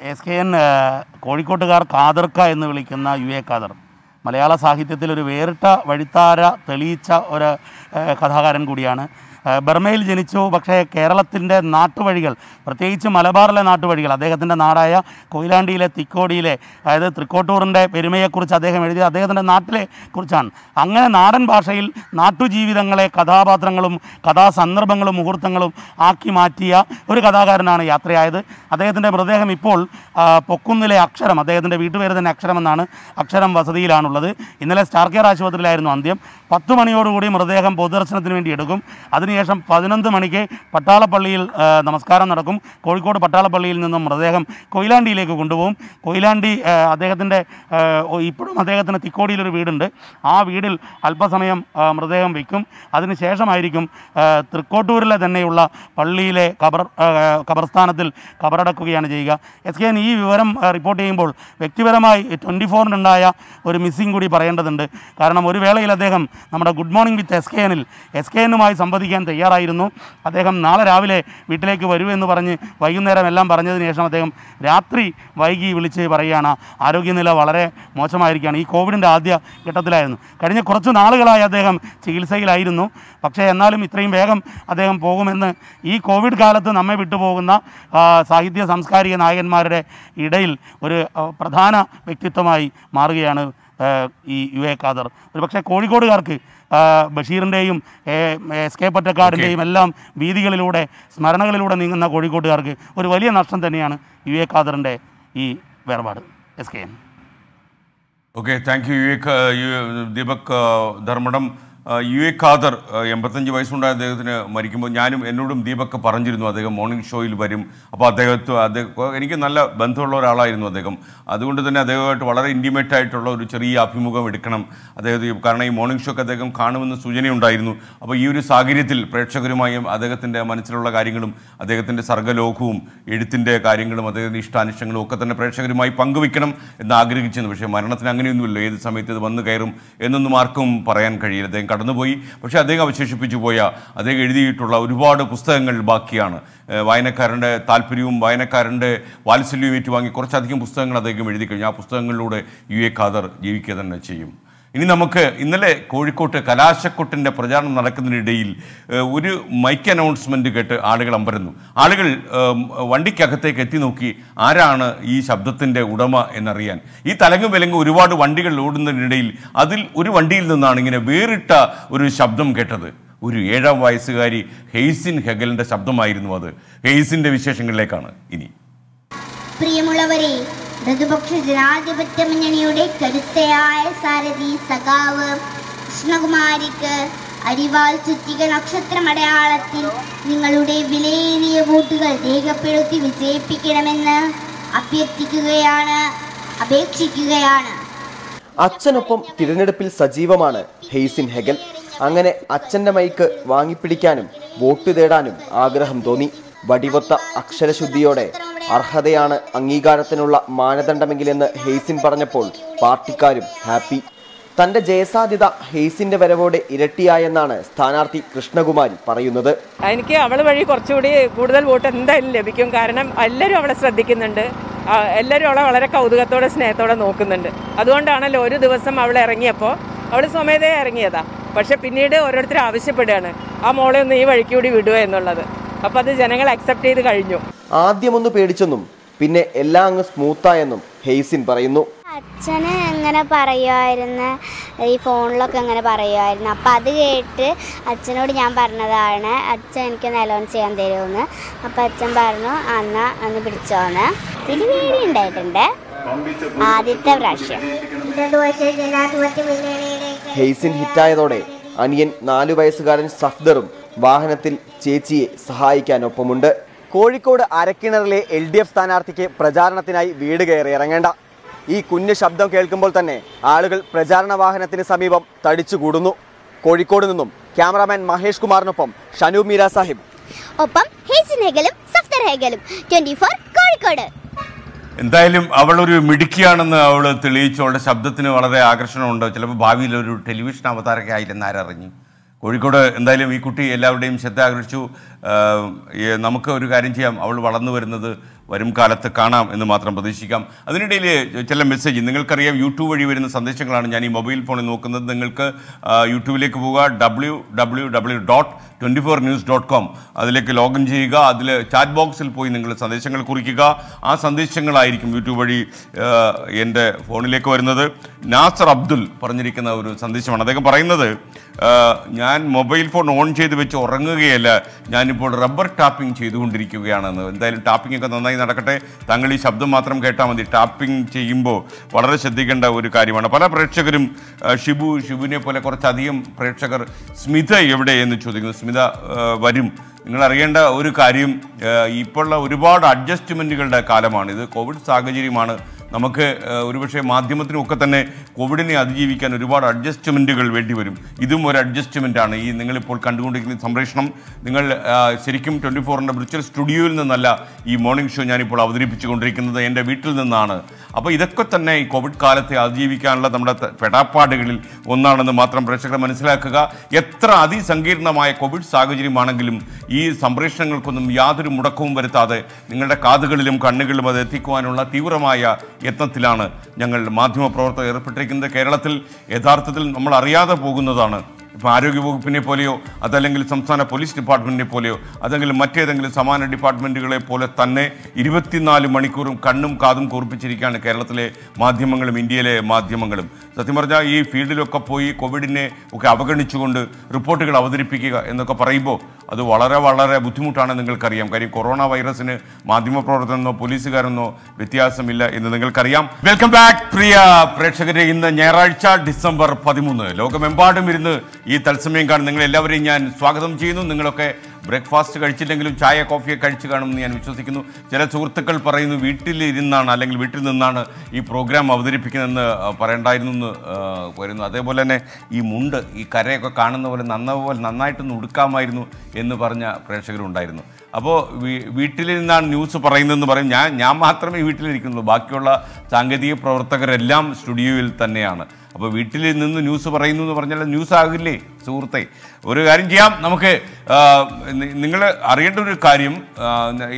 എസ് കെ എൻ കോഴിക്കോട്ടുകാർ കാതർക്ക എന്ന് വിളിക്കുന്ന യു എ ഖാദർ മലയാള സാഹിത്യത്തിൽ ഒരു വേറിട്ട വഴിത്താര തെളിയിച്ച ഒരു കഥാകാരൻ കൂടിയാണ് ബർമയിൽ ജനിച്ചു പക്ഷേ കേരളത്തിൻ്റെ നാട്ടുവഴികൾ പ്രത്യേകിച്ച് മലബാറിലെ നാട്ടുവഴികൾ അദ്ദേഹത്തിൻ്റെ നാടായ കൊയിലാണ്ടിയിലെ തിക്കോടിയിലെ അതായത് തൃക്കോട്ടൂറിൻ്റെ പെരുമയെക്കുറിച്ച് അദ്ദേഹം എഴുതിയത് അദ്ദേഹത്തിൻ്റെ നാട്ടിലെ കുറിച്ചാണ് അങ്ങനെ നാടൻ ഭാഷയിൽ നാട്ടുജീവിതങ്ങളെ കഥാപാത്രങ്ങളും കഥാസന്ദർഭങ്ങളും മുഹൂർത്തങ്ങളും ആക്കി മാറ്റിയ ഒരു കഥാകാരനാണ് യാത്രയായത് അദ്ദേഹത്തിൻ്റെ മൃതദേഹം ഇപ്പോൾ പൊക്കുന്നിലെ അക്ഷരം അദ്ദേഹത്തിൻ്റെ വീട്ടുപേര് തന്നെ അക്ഷരമെന്നാണ് അക്ഷരം വസതിയിലാണുള്ളത് ഇന്നലെ സ്റ്റാർ കെയർ ആശുപത്രിയിലായിരുന്നു അന്ത്യം പത്ത് മണിയോടുകൂടി മൃതദേഹം പൊതുദർശനത്തിന് വേണ്ടി എടുക്കും അതിന് അതിനുശേഷം പതിനൊന്ന് മണിക്ക് പട്ടാളപ്പള്ളിയിൽ നമസ്കാരം നടക്കും കോഴിക്കോട് പട്ടാളപ്പള്ളിയിൽ നിന്നും മൃതദേഹം കൊയിലാണ്ടിയിലേക്ക് കൊണ്ടുപോകും കൊയിലാണ്ടി അദ്ദേഹത്തിൻ്റെ ഇപ്പോഴും അദ്ദേഹത്തിന് തിക്കോടിയിലൊരു വീടുണ്ട് ആ വീടിൽ അല്പസമയം മൃതദേഹം വയ്ക്കും അതിനുശേഷമായിരിക്കും തൃക്കോട്ടൂരിലെ തന്നെയുള്ള പള്ളിയിലെ കബർ കബർസ്ഥാനത്തിൽ കബറടക്കുകയാണ് ചെയ്യുക എസ് കെ ഈ വിവരം റിപ്പോർട്ട് ചെയ്യുമ്പോൾ വ്യക്തിപരമായി ട്വൻറ്റി ഫോറിനുണ്ടായ ഒരു മിസ്സിംഗ് കൂടി പറയേണ്ടതുണ്ട് കാരണം ഒരു വേളയിൽ അദ്ദേഹം നമ്മുടെ good morning with S K എനിൽ എസ് കെ എനുമായി സംവദിക്കാൻ സ്വീകരിക്കാൻ തയ്യാറായിരുന്നു അദ്ദേഹം നാളെ രാവിലെ വീട്ടിലേക്ക് വരൂ എന്ന് പറഞ്ഞ് വൈകുന്നേരം എല്ലാം പറഞ്ഞതിന് ശേഷം അദ്ദേഹം രാത്രി വൈകി വിളിച്ച് പറയുകയാണ് ആരോഗ്യനില വളരെ മോശമായിരിക്കുകയാണ് ഈ കോവിഡിൻ്റെ ആദ്യ ഘട്ടത്തിലായിരുന്നു കഴിഞ്ഞ കുറച്ച് നാളുകളായി അദ്ദേഹം ചികിത്സയിലായിരുന്നു പക്ഷേ എന്നാലും ഇത്രയും വേഗം അദ്ദേഹം പോകുമെന്ന് ഈ കോവിഡ് കാലത്ത് നമ്മെ വിട്ടുപോകുന്ന സാഹിത്യ സാംസ്കാരിക നായകന്മാരുടെ ഇടയിൽ ഒരു പ്രധാന വ്യക്തിത്വമായി മാറുകയാണ് ഈ യു എ ഖാദർ പക്ഷേ കോഴിക്കോടുകാർക്ക് ബഷീറിൻ്റെയും എസ് കെ പൊറ്റക്കാടിൻ്റെയും എല്ലാം വീതികളിലൂടെ സ്മരണകളിലൂടെ നീങ്ങുന്ന കോഴിക്കോട്ടുകാർക്ക് ഒരു വലിയ നഷ്ടം തന്നെയാണ് യു എ ഖാദറിൻ്റെ ഈ വേർപാട് S K N okay thank you you Deepak Dharmadam U A Khader എൺപത്തഞ്ച് വയസ്സുണ്ടായ അദ്ദേഹത്തിന് മരിക്കുമ്പോൾ ഞാനും എന്നോടും ദീപൊക്കെ പറഞ്ഞിരുന്നു അദ്ദേഹം മോർണിംഗ് ഷോയിൽ വരും അപ്പോൾ അദ്ദേഹത്തെ അദ്ദേഹം എനിക്ക് നല്ല ബന്ധമുള്ള ഒരാളായിരുന്നു അദ്ദേഹം അതുകൊണ്ട് തന്നെ അദ്ദേഹമായിട്ട് വളരെ ഇൻറ്റിമേറ്റ് ആയിട്ടുള്ള ഒരു ചെറിയ അഭിമുഖം എടുക്കണം അദ്ദേഹത്തെ കാരണം ഈ മോർണിംഗ് ഷോക്ക് അദ്ദേഹം കാണുമെന്ന് സൂചനയുണ്ടായിരുന്നു അപ്പോൾ ഈ ഒരു സാഹചര്യത്തിൽ പ്രേക്ഷകരുമായും അദ്ദേഹത്തിൻ്റെ മനസ്സിലുള്ള കാര്യങ്ങളും അദ്ദേഹത്തിൻ്റെ സർഗലോകവും എഴുത്തിൻ്റെ കാര്യങ്ങളും അദ്ദേഹത്തിൻ്റെ ഇഷ്ടാനിഷ്ടങ്ങളും ഒക്കെ തന്നെ പ്രേക്ഷകരുമായി പങ്കുവെക്കണം എന്ന് ആഗ്രഹിച്ചിരുന്നു പക്ഷേ മരണത്തിന് അങ്ങനെയൊന്നുമില്ല ഏത് സമയത്ത് ഇത് വന്നു കയറും എന്നൊന്നും ആർക്കും പറയാൻ കഴിയില്ല അദ്ദേഹം കടന്നുപോയി പക്ഷേ അദ്ദേഹം അവശേഷിപ്പിച്ചു പോയ അദ്ദേഹം എഴുതിയിട്ടുള്ള ഒരുപാട് പുസ്തകങ്ങൾ ബാക്കിയാണ് വായനക്കാരൻ്റെ താല്പര്യവും വായനക്കാരൻ്റെ വാത്സല്യവും ഏറ്റുവാങ്ങി കുറച്ചധികം പുസ്തകങ്ങൾ അദ്ദേഹം എഴുതി കഴിഞ്ഞു ആ പുസ്തകങ്ങളിലൂടെ യു എ ഖാദർ ജീവിക്കുക തന്നെ ചെയ്യും ഇനി നമുക്ക് ഇന്നലെ കോഴിക്കോട്ട് കലാശക്കൊട്ടിൻ്റെ പ്രചാരണം നടക്കുന്നതിനിടയിൽ ഒരു മൈക്ക് അനൗൺസ്മെൻറ്റ് കേട്ട് ആളുകൾ അമ്പരുന്നു ആളുകൾ വണ്ടിക്കകത്തേക്ക് എത്തി നോക്കി ആരാണ് ഈ ശബ്ദത്തിൻ്റെ ഉടമ എന്നറിയാൻ ഈ തലങ്ങും വിലങ്ങും ഒരുപാട് വണ്ടികൾ ഓടുന്നതിനിടയിൽ അതിൽ ഒരു വണ്ടിയിൽ നിന്നാണ് ഇങ്ങനെ വേറിട്ട ഒരു ശബ്ദം കേട്ടത് ഒരു ഏഴാം വയസ്സുകാരി ഹെയ്സിൻ ഹെഗലിൻ്റെ ശബ്ദമായിരുന്നു അത് ഹെയ്സിൻ്റെ വിശേഷങ്ങളിലേക്കാണ് ഇനി പ്രിയമുള്ളവരെ ഋതുപക്ഷ ജനാധിപത്യ മുന്നണിയുടെ കരുത്തയായ സാരഥി സഖാവ് കൃഷ്ണകുമാരിക്ക് അരിവാൾ ചുറ്റിക നക്ഷത്രമടയാളത്തിൽ നിങ്ങളുടെ വിലയേറിയ വോട്ടുകൾ രേഖപ്പെടുത്തി വിജയിപ്പിക്കണമെന്ന് അഭ്യർത്ഥിക്കുകയാണ് അപേക്ഷിക്കുകയാണ് അച്ഛനൊപ്പം തിരഞ്ഞെടുപ്പിൽ സജീവമാണ് ഹെയ്സിൻ ഹെഗൽ അങ്ങനെ അച്ഛന്റെ മൈക്ക് വാങ്ങിപ്പിടിക്കാനും വോട്ട് തേടാനും ആഗ്രഹം തോന്നി വടിവൊത്ത അക്ഷരശുദ്ധിയോടെ അർഹതയാണ് അംഗീകാരത്തിനുള്ള മാനദണ്ഡമെങ്കിലെന്ന് ഹെയ്സിൻ പറഞ്ഞപ്പോൾ പാർട്ടിക്കാരും ഹാപ്പി തന്റെ ജയസാധ്യത ഹെയ്സിന്റെ വരവോടെ ഇരട്ടിയായെന്നാണ് സ്ഥാനാർത്ഥി കൃഷ്ണകുമാരി പറയുന്നത് എനിക്ക് അവൾ വഴി കുറച്ചുകൂടി കൂടുതൽ വോട്ട് എന്തായാലും ലഭിക്കും കാരണം എല്ലാവരും അവളെ ശ്രദ്ധിക്കുന്നുണ്ട് എല്ലാവരും അവളെ വളരെ കൗതുകത്തോടെ സ്നേഹത്തോടെ നോക്കുന്നുണ്ട് അതുകൊണ്ടാണല്ലോ ഒരു ദിവസം അവൾ ഇറങ്ങിയപ്പോൾ അവൾ സ്വമേധയെ ഇറങ്ങിയതാ പക്ഷെ പിന്നീട് ഓരോരുത്തർ ആവശ്യപ്പെടുകയാണ് ആ മോളെ ഒന്ന് ഈ വഴിക്ക് കൂടി വിടുക എന്നുള്ളത് അപ്പൊ അത് ജനങ്ങൾ അക്സെപ്റ്റ് ചെയ്ത് കഴിഞ്ഞു ആദ്യമൊന്ന് പേടിച്ചെന്നും പിന്നെ എല്ലാം അങ്ങ് സ്മൂത്തായെന്നും ഹെയ്സിൻ പറയുന്നു അച്ഛന് എങ്ങനെ പറയുമായിരുന്നു ഈ ഫോണിലൊക്കെ എങ്ങനെ പറയുമായിരുന്നു അപ്പം അത് കേട്ട് അച്ഛനോട് ഞാൻ പറഞ്ഞതാണ് അച്ഛൻ എനിക്ക് അലോൺസ് ചെയ്യാൻ തരുമെന്ന് അപ്പം അച്ഛൻ പറഞ്ഞു അന്ന അന്ന് പിടിച്ചോന്ന് ഇത്തിരി പേടി ഉണ്ടായിട്ടുണ്ട് ആദ്യത്തെ പ്രാവശ്യം ഹെയ്സിൻ ഹിറ്റായതോടെ അനിയൻ നാലു വയസ്സുകാരൻ സഫ്ദറും വാഹനത്തിൽ ചേച്ചിയെ സഹായിക്കാനൊപ്പമുണ്ട് കോഴിക്കോട് അരക്കിണറിലെ എൽ ഡി എഫ് സ്ഥാനാർത്ഥിക്ക് പ്രചാരണത്തിനായി വീട് കയറി ഇറങ്ങേണ്ട ഈ കുഞ്ഞു ശബ്ദം കേൾക്കുമ്പോൾ തന്നെ ആളുകൾ പ്രചാരണ വാഹനത്തിന് സമീപം തടിച്ചുകൂടുന്നു കോഴിക്കോട് നിന്നും ക്യാമറാമാൻ മഹേഷ് കുമാറിനൊപ്പം ഷനു മീര സാഹിബ് ഒപ്പം കോഴിക്കോട് എന്തായാലും അവൾ ഒരു മിടുക്കിയാണെന്ന് അവൾ തെളിയിച്ചു അവളുടെ ശബ്ദത്തിന് വളരെ ആകർഷണമുണ്ട് ചിലപ്പോൾ ഭാവിയിൽ ഒരു ടെലിവിഷൻ അവതാരക ആയില്ലെന്ന് ആരറിഞ്ഞു കോഴിക്കോട് എന്തായാലും ഈ കുട്ടി എല്ലാവരുടെയും ശ്രദ്ധ ആകർഷിച്ചു നമുക്ക് ഒരു കാര്യം ചെയ്യാം അവൾ വളർന്നു വരുന്നത് വരും കാലത്ത് കാണാം എന്ന് മാത്രം പ്രതീക്ഷിക്കാം അതിനിടയിൽ ചില മെസ്സേജ് നിങ്ങൾക്കറിയാം യൂട്യൂബ് വഴി വരുന്ന സന്ദേശങ്ങളാണ് ഞാൻ ഈ മൊബൈൽ ഫോണിൽ നോക്കുന്നത് നിങ്ങൾക്ക് യൂട്യൂബിലേക്ക് പോവുക W W W dot twenty four news dot com അതിലേക്ക് ലോഗിൻ ചെയ്യുക അതിൽ ചാറ്റ് ബോക്സിൽ പോയി നിങ്ങൾ സന്ദേശങ്ങൾ കുറിക്കുക ആ സന്ദേശങ്ങളായിരിക്കും യൂട്യൂബ് വഴി എൻ്റെ ഫോണിലേക്ക് വരുന്നത് നാസർ അബ്ദുൽ പറഞ്ഞിരിക്കുന്ന ഒരു സന്ദേശമാണ് അദ്ദേഹം പറയുന്നത് ഞാൻ മൊബൈൽ ഫോൺ ഓൺ ചെയ്ത് വെച്ച് ഉറങ്ങുകയല്ല ഞാൻ ഞാനിപ്പോൾ റബ്ബർ ടാപ്പിംഗ് ചെയ്തുകൊണ്ടിരിക്കുകയാണെന്ന് എന്തായാലും ടാപ്പിംഗ് ഒക്കെ നന്നായി നടക്കട്ടെ താങ്കൾ ഈ ശബ്ദം മാത്രം കേട്ടാൽ മതി ടാപ്പിംഗ് ചെയ്യുമ്പോൾ വളരെ ശ്രദ്ധിക്കേണ്ട ഒരു കാര്യമാണ് പല പ്രേക്ഷകരും ഷിബു ഷിബുവിനെ പോലെ കുറച്ചധികം പ്രേക്ഷകർ സ്മിത എവിടെ എന്ന് ചോദിക്കുന്നു സ്മിത വരും നിങ്ങൾ അറിയേണ്ട ഒരു കാര്യം ഇപ്പോഴുള്ള ഒരുപാട് അഡ്ജസ്റ്റ്മെൻറ്റുകളുടെ കാലമാണിത് കോവിഡ് സാഹചര്യമാണ് നമുക്ക് ഒരുപക്ഷെ മാധ്യമത്തിനുമൊക്കെ തന്നെ കോവിഡിനെ അതിജീവിക്കാൻ ഒരുപാട് അഡ്ജസ്റ്റ്മെൻറ്റുകൾ വരും ഇതും ഒരു അഡ്ജസ്റ്റ്മെൻറ്റാണ് ഈ നിങ്ങളിപ്പോൾ കണ്ടുകൊണ്ടിരിക്കുന്ന സംപ്രേഷണം നിങ്ങൾ ശരിക്കും ട്വൻറ്റി ഫോറിൻ്റെ വിർച്വൽ സ്റ്റുഡിയോയിൽ നിന്നല്ല ഈ മോർണിംഗ് ഷോ ഞാനിപ്പോൾ അവതരിപ്പിച്ചുകൊണ്ടിരിക്കുന്നത് എൻ്റെ വീട്ടിൽ നിന്നാണ് അപ്പോൾ ഇതൊക്കെ തന്നെ ഈ കോവിഡ് കാലത്തെ അതിജീവിക്കാനുള്ള നമ്മുടെ പെടാപ്പാടുകളിൽ ഒന്നാണെന്ന് മാത്രം പ്രേക്ഷകർ മനസ്സിലാക്കുക എത്ര അതിസങ്കീർണമായ കോവിഡ് സാഹചര്യമാണെങ്കിലും ഈ സംപ്രേഷണങ്ങൾക്കൊന്നും യാതൊരു മുടക്കവും വരുത്താതെ നിങ്ങളുടെ കാതുകളിലും കണ്ണുകളിലും അത് എത്തിക്കുവാനുള്ള തീവ്രമായ യത്നത്തിലാണ് ഞങ്ങൾ മാധ്യമപ്രവർത്തകർ ഏർപ്പെട്ടിരിക്കുന്നത് കേരളത്തിൽ യഥാർത്ഥത്തിൽ നമ്മൾ അറിയാതെ പോകുന്നതാണ് ഇപ്പോൾ ആരോഗ്യവകുപ്പിനെ പോലെയോ അതല്ലെങ്കിൽ സംസ്ഥാന പോലീസ് ഡിപ്പാർട്ട്മെൻറ്റിനെ പോലെയോ അതല്ലെങ്കിൽ മറ്റേതെങ്കിലും സമാന ഡിപ്പാർട്ട്മെൻറ്റുകളെ പോലെ തന്നെ ഇരുപത്തിനാല് മണിക്കൂറും കണ്ണും കാതും കൂർപ്പിച്ചിരിക്കുകയാണ് കേരളത്തിലെ മാധ്യമങ്ങളും ഇന്ത്യയിലെ മാധ്യമങ്ങളും സത്യം പറഞ്ഞാൽ ഈ ഫീൽഡിലൊക്കെ പോയി കോവിഡിനെ ഒക്കെ അവഗണിച്ചുകൊണ്ട് റിപ്പോർട്ടുകൾ അവതരിപ്പിക്കുക എന്നൊക്കെ പറയുമ്പോൾ അത് വളരെ വളരെ ബുദ്ധിമുട്ടാണ് നിങ്ങൾക്കറിയാം കാര്യം കൊറോണ വൈറസിന് മാധ്യമപ്രവർത്തനെന്നോ പോലീസുകാരെന്നോ വ്യത്യാസമില്ല എന്ന് നിങ്ങൾക്കറിയാം വെൽക്കം ബാക്ക് പ്രിയ പ്രേക്ഷകരെ ഇന്ന് ഞായറാഴ്ച ഡിസംബർ പതിമൂന്ന് ലോകമെമ്പാടും ഇരുന്ന് ഈ തത്സമയം കാണും നിങ്ങൾ എല്ലാവരെയും ഞാൻ സ്വാഗതം ചെയ്യുന്നു നിങ്ങളൊക്കെ ബ്രേക്ക്ഫാസ്റ്റ് കഴിച്ചില്ലെങ്കിലും ചായ കോഫിയെ കഴിച്ചു കാണുമെന്ന് ഞാൻ വിശ്വസിക്കുന്നു ചില സുഹൃത്തുക്കൾ പറയുന്നു വീട്ടിലിരുന്നാണ് അല്ലെങ്കിൽ വീട്ടിൽ നിന്നാണ് ഈ പ്രോഗ്രാം അവതരിപ്പിക്കുന്നതെന്ന് പറയണ്ടായിരുന്നു എന്ന് പറയുന്നു അതേപോലെ തന്നെ ഈ മുണ്ട് ഈ കരയൊക്കെ കാണുന്ന പോലെ നന്നപോലെ നന്നായിട്ടൊന്ന് ഉടുക്കാമായിരുന്നു എന്ന് പറഞ്ഞ പ്രേക്ഷകരുണ്ടായിരുന്നു അപ്പോൾ വീട്ടിലിരുന്നാണ് ന്യൂസ് പറയുന്നതെന്ന് പറയും ഞാൻ ഞാൻ മാത്രമേ വീട്ടിലിരിക്കുന്നുള്ളൂ ബാക്കിയുള്ള സാങ്കേതിക പ്രവർത്തകരെല്ലാം സ്റ്റുഡിയോയിൽ തന്നെയാണ് അപ്പോൾ വീട്ടിൽ നിന്ന് ന്യൂസ് പറയുന്നു എന്ന് പറഞ്ഞാൽ ന്യൂസ് ആകില്ലേ സുഹൃത്തെ ഒരു കാര്യം ചെയ്യാം നമുക്ക് നിങ്ങൾ അറിയേണ്ട ഒരു കാര്യം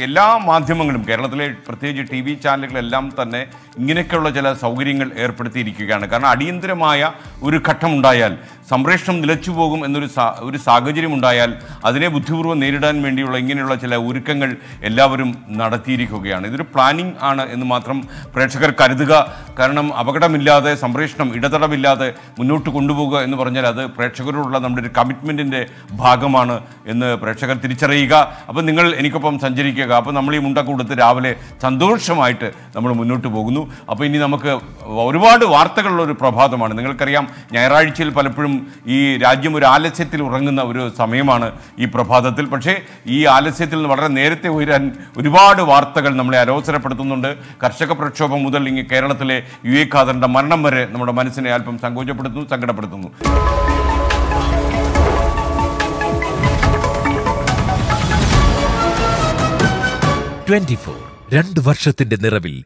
എല്ലാ മാധ്യമങ്ങളും കേരളത്തിലെ പ്രത്യേകിച്ച് ടി വി ചാനലുകളെല്ലാം തന്നെ ഇങ്ങനെയൊക്കെയുള്ള ചില സൗകര്യങ്ങൾ ഏർപ്പെടുത്തിയിരിക്കുകയാണ് കാരണം അടിയന്തരമായ ഒരു ഘട്ടമുണ്ടായാൽ സംപ്രേഷണം നിലച്ചു പോകും എന്നൊരു ഒരു സാഹചര്യം ഉണ്ടായാൽ അതിനെ ബുദ്ധിപൂർവ്വം നേരിടാൻ വേണ്ടിയുള്ള ഇങ്ങനെയുള്ള ചില ഒരുക്കങ്ങൾ എല്ലാവരും നടത്തിയിരിക്കുകയാണ് ഇതൊരു പ്ലാനിംഗ് ആണ് എന്ന് മാത്രം പ്രേക്ഷകർ കരുതുക കാരണം അപകടമില്ലാതെ സംപ്രേഷണം ഇടതടവില്ലാതെ മുന്നോട്ട് കൊണ്ടുപോകുക എന്ന് പറഞ്ഞാൽ അത് പ്രേക്ഷകരോടുള്ള നമ്മുടെ ഒരു കമ്മിറ്റ്മെൻറ്റ് മൂവ്മെൻറ്റിൻ്റെ ഭാഗമാണ് എന്ന് പ്രേക്ഷകർ തിരിച്ചറിയുക അപ്പം നിങ്ങൾ എനിക്കൊപ്പം സഞ്ചരിക്കുക അപ്പം നമ്മൾ ഈ മുണ്ടക്കൂടത്ത് രാവിലെ സന്തോഷമായിട്ട് നമ്മൾ മുന്നോട്ട് പോകുന്നു അപ്പോൾ ഇനി നമുക്ക് ഒരുപാട് വാർത്തകളുള്ള ഒരു പ്രഭാതമാണ് നിങ്ങൾക്കറിയാം ഞായറാഴ്ചയിൽ പലപ്പോഴും ഈ രാജ്യം ഒരു ആലസ്യത്തിൽ ഉറങ്ങുന്ന ഒരു സമയമാണ് ഈ പ്രഭാതത്തിൽ പക്ഷേ ഈ ആലസ്യത്തിൽ നിന്ന് വളരെ നേരത്തെ ഉയരാൻ ഒരുപാട് വാർത്തകൾ നമ്മളെ അലോസരപ്പെടുത്തുന്നുണ്ട് കർഷക പ്രക്ഷോഭം മുതൽ ഇങ്ങ് കേരളത്തിലെ യു എ ഖാദറിൻ്റെ മരണം വരെ നമ്മുടെ മനസ്സിനെ അല്പം സങ്കോചപ്പെടുത്തുന്നു സങ്കടപ്പെടുത്തുന്നു ട്വന്റി ഫോർ രണ്ട് വർഷത്തിന്റെ നിറവിൽ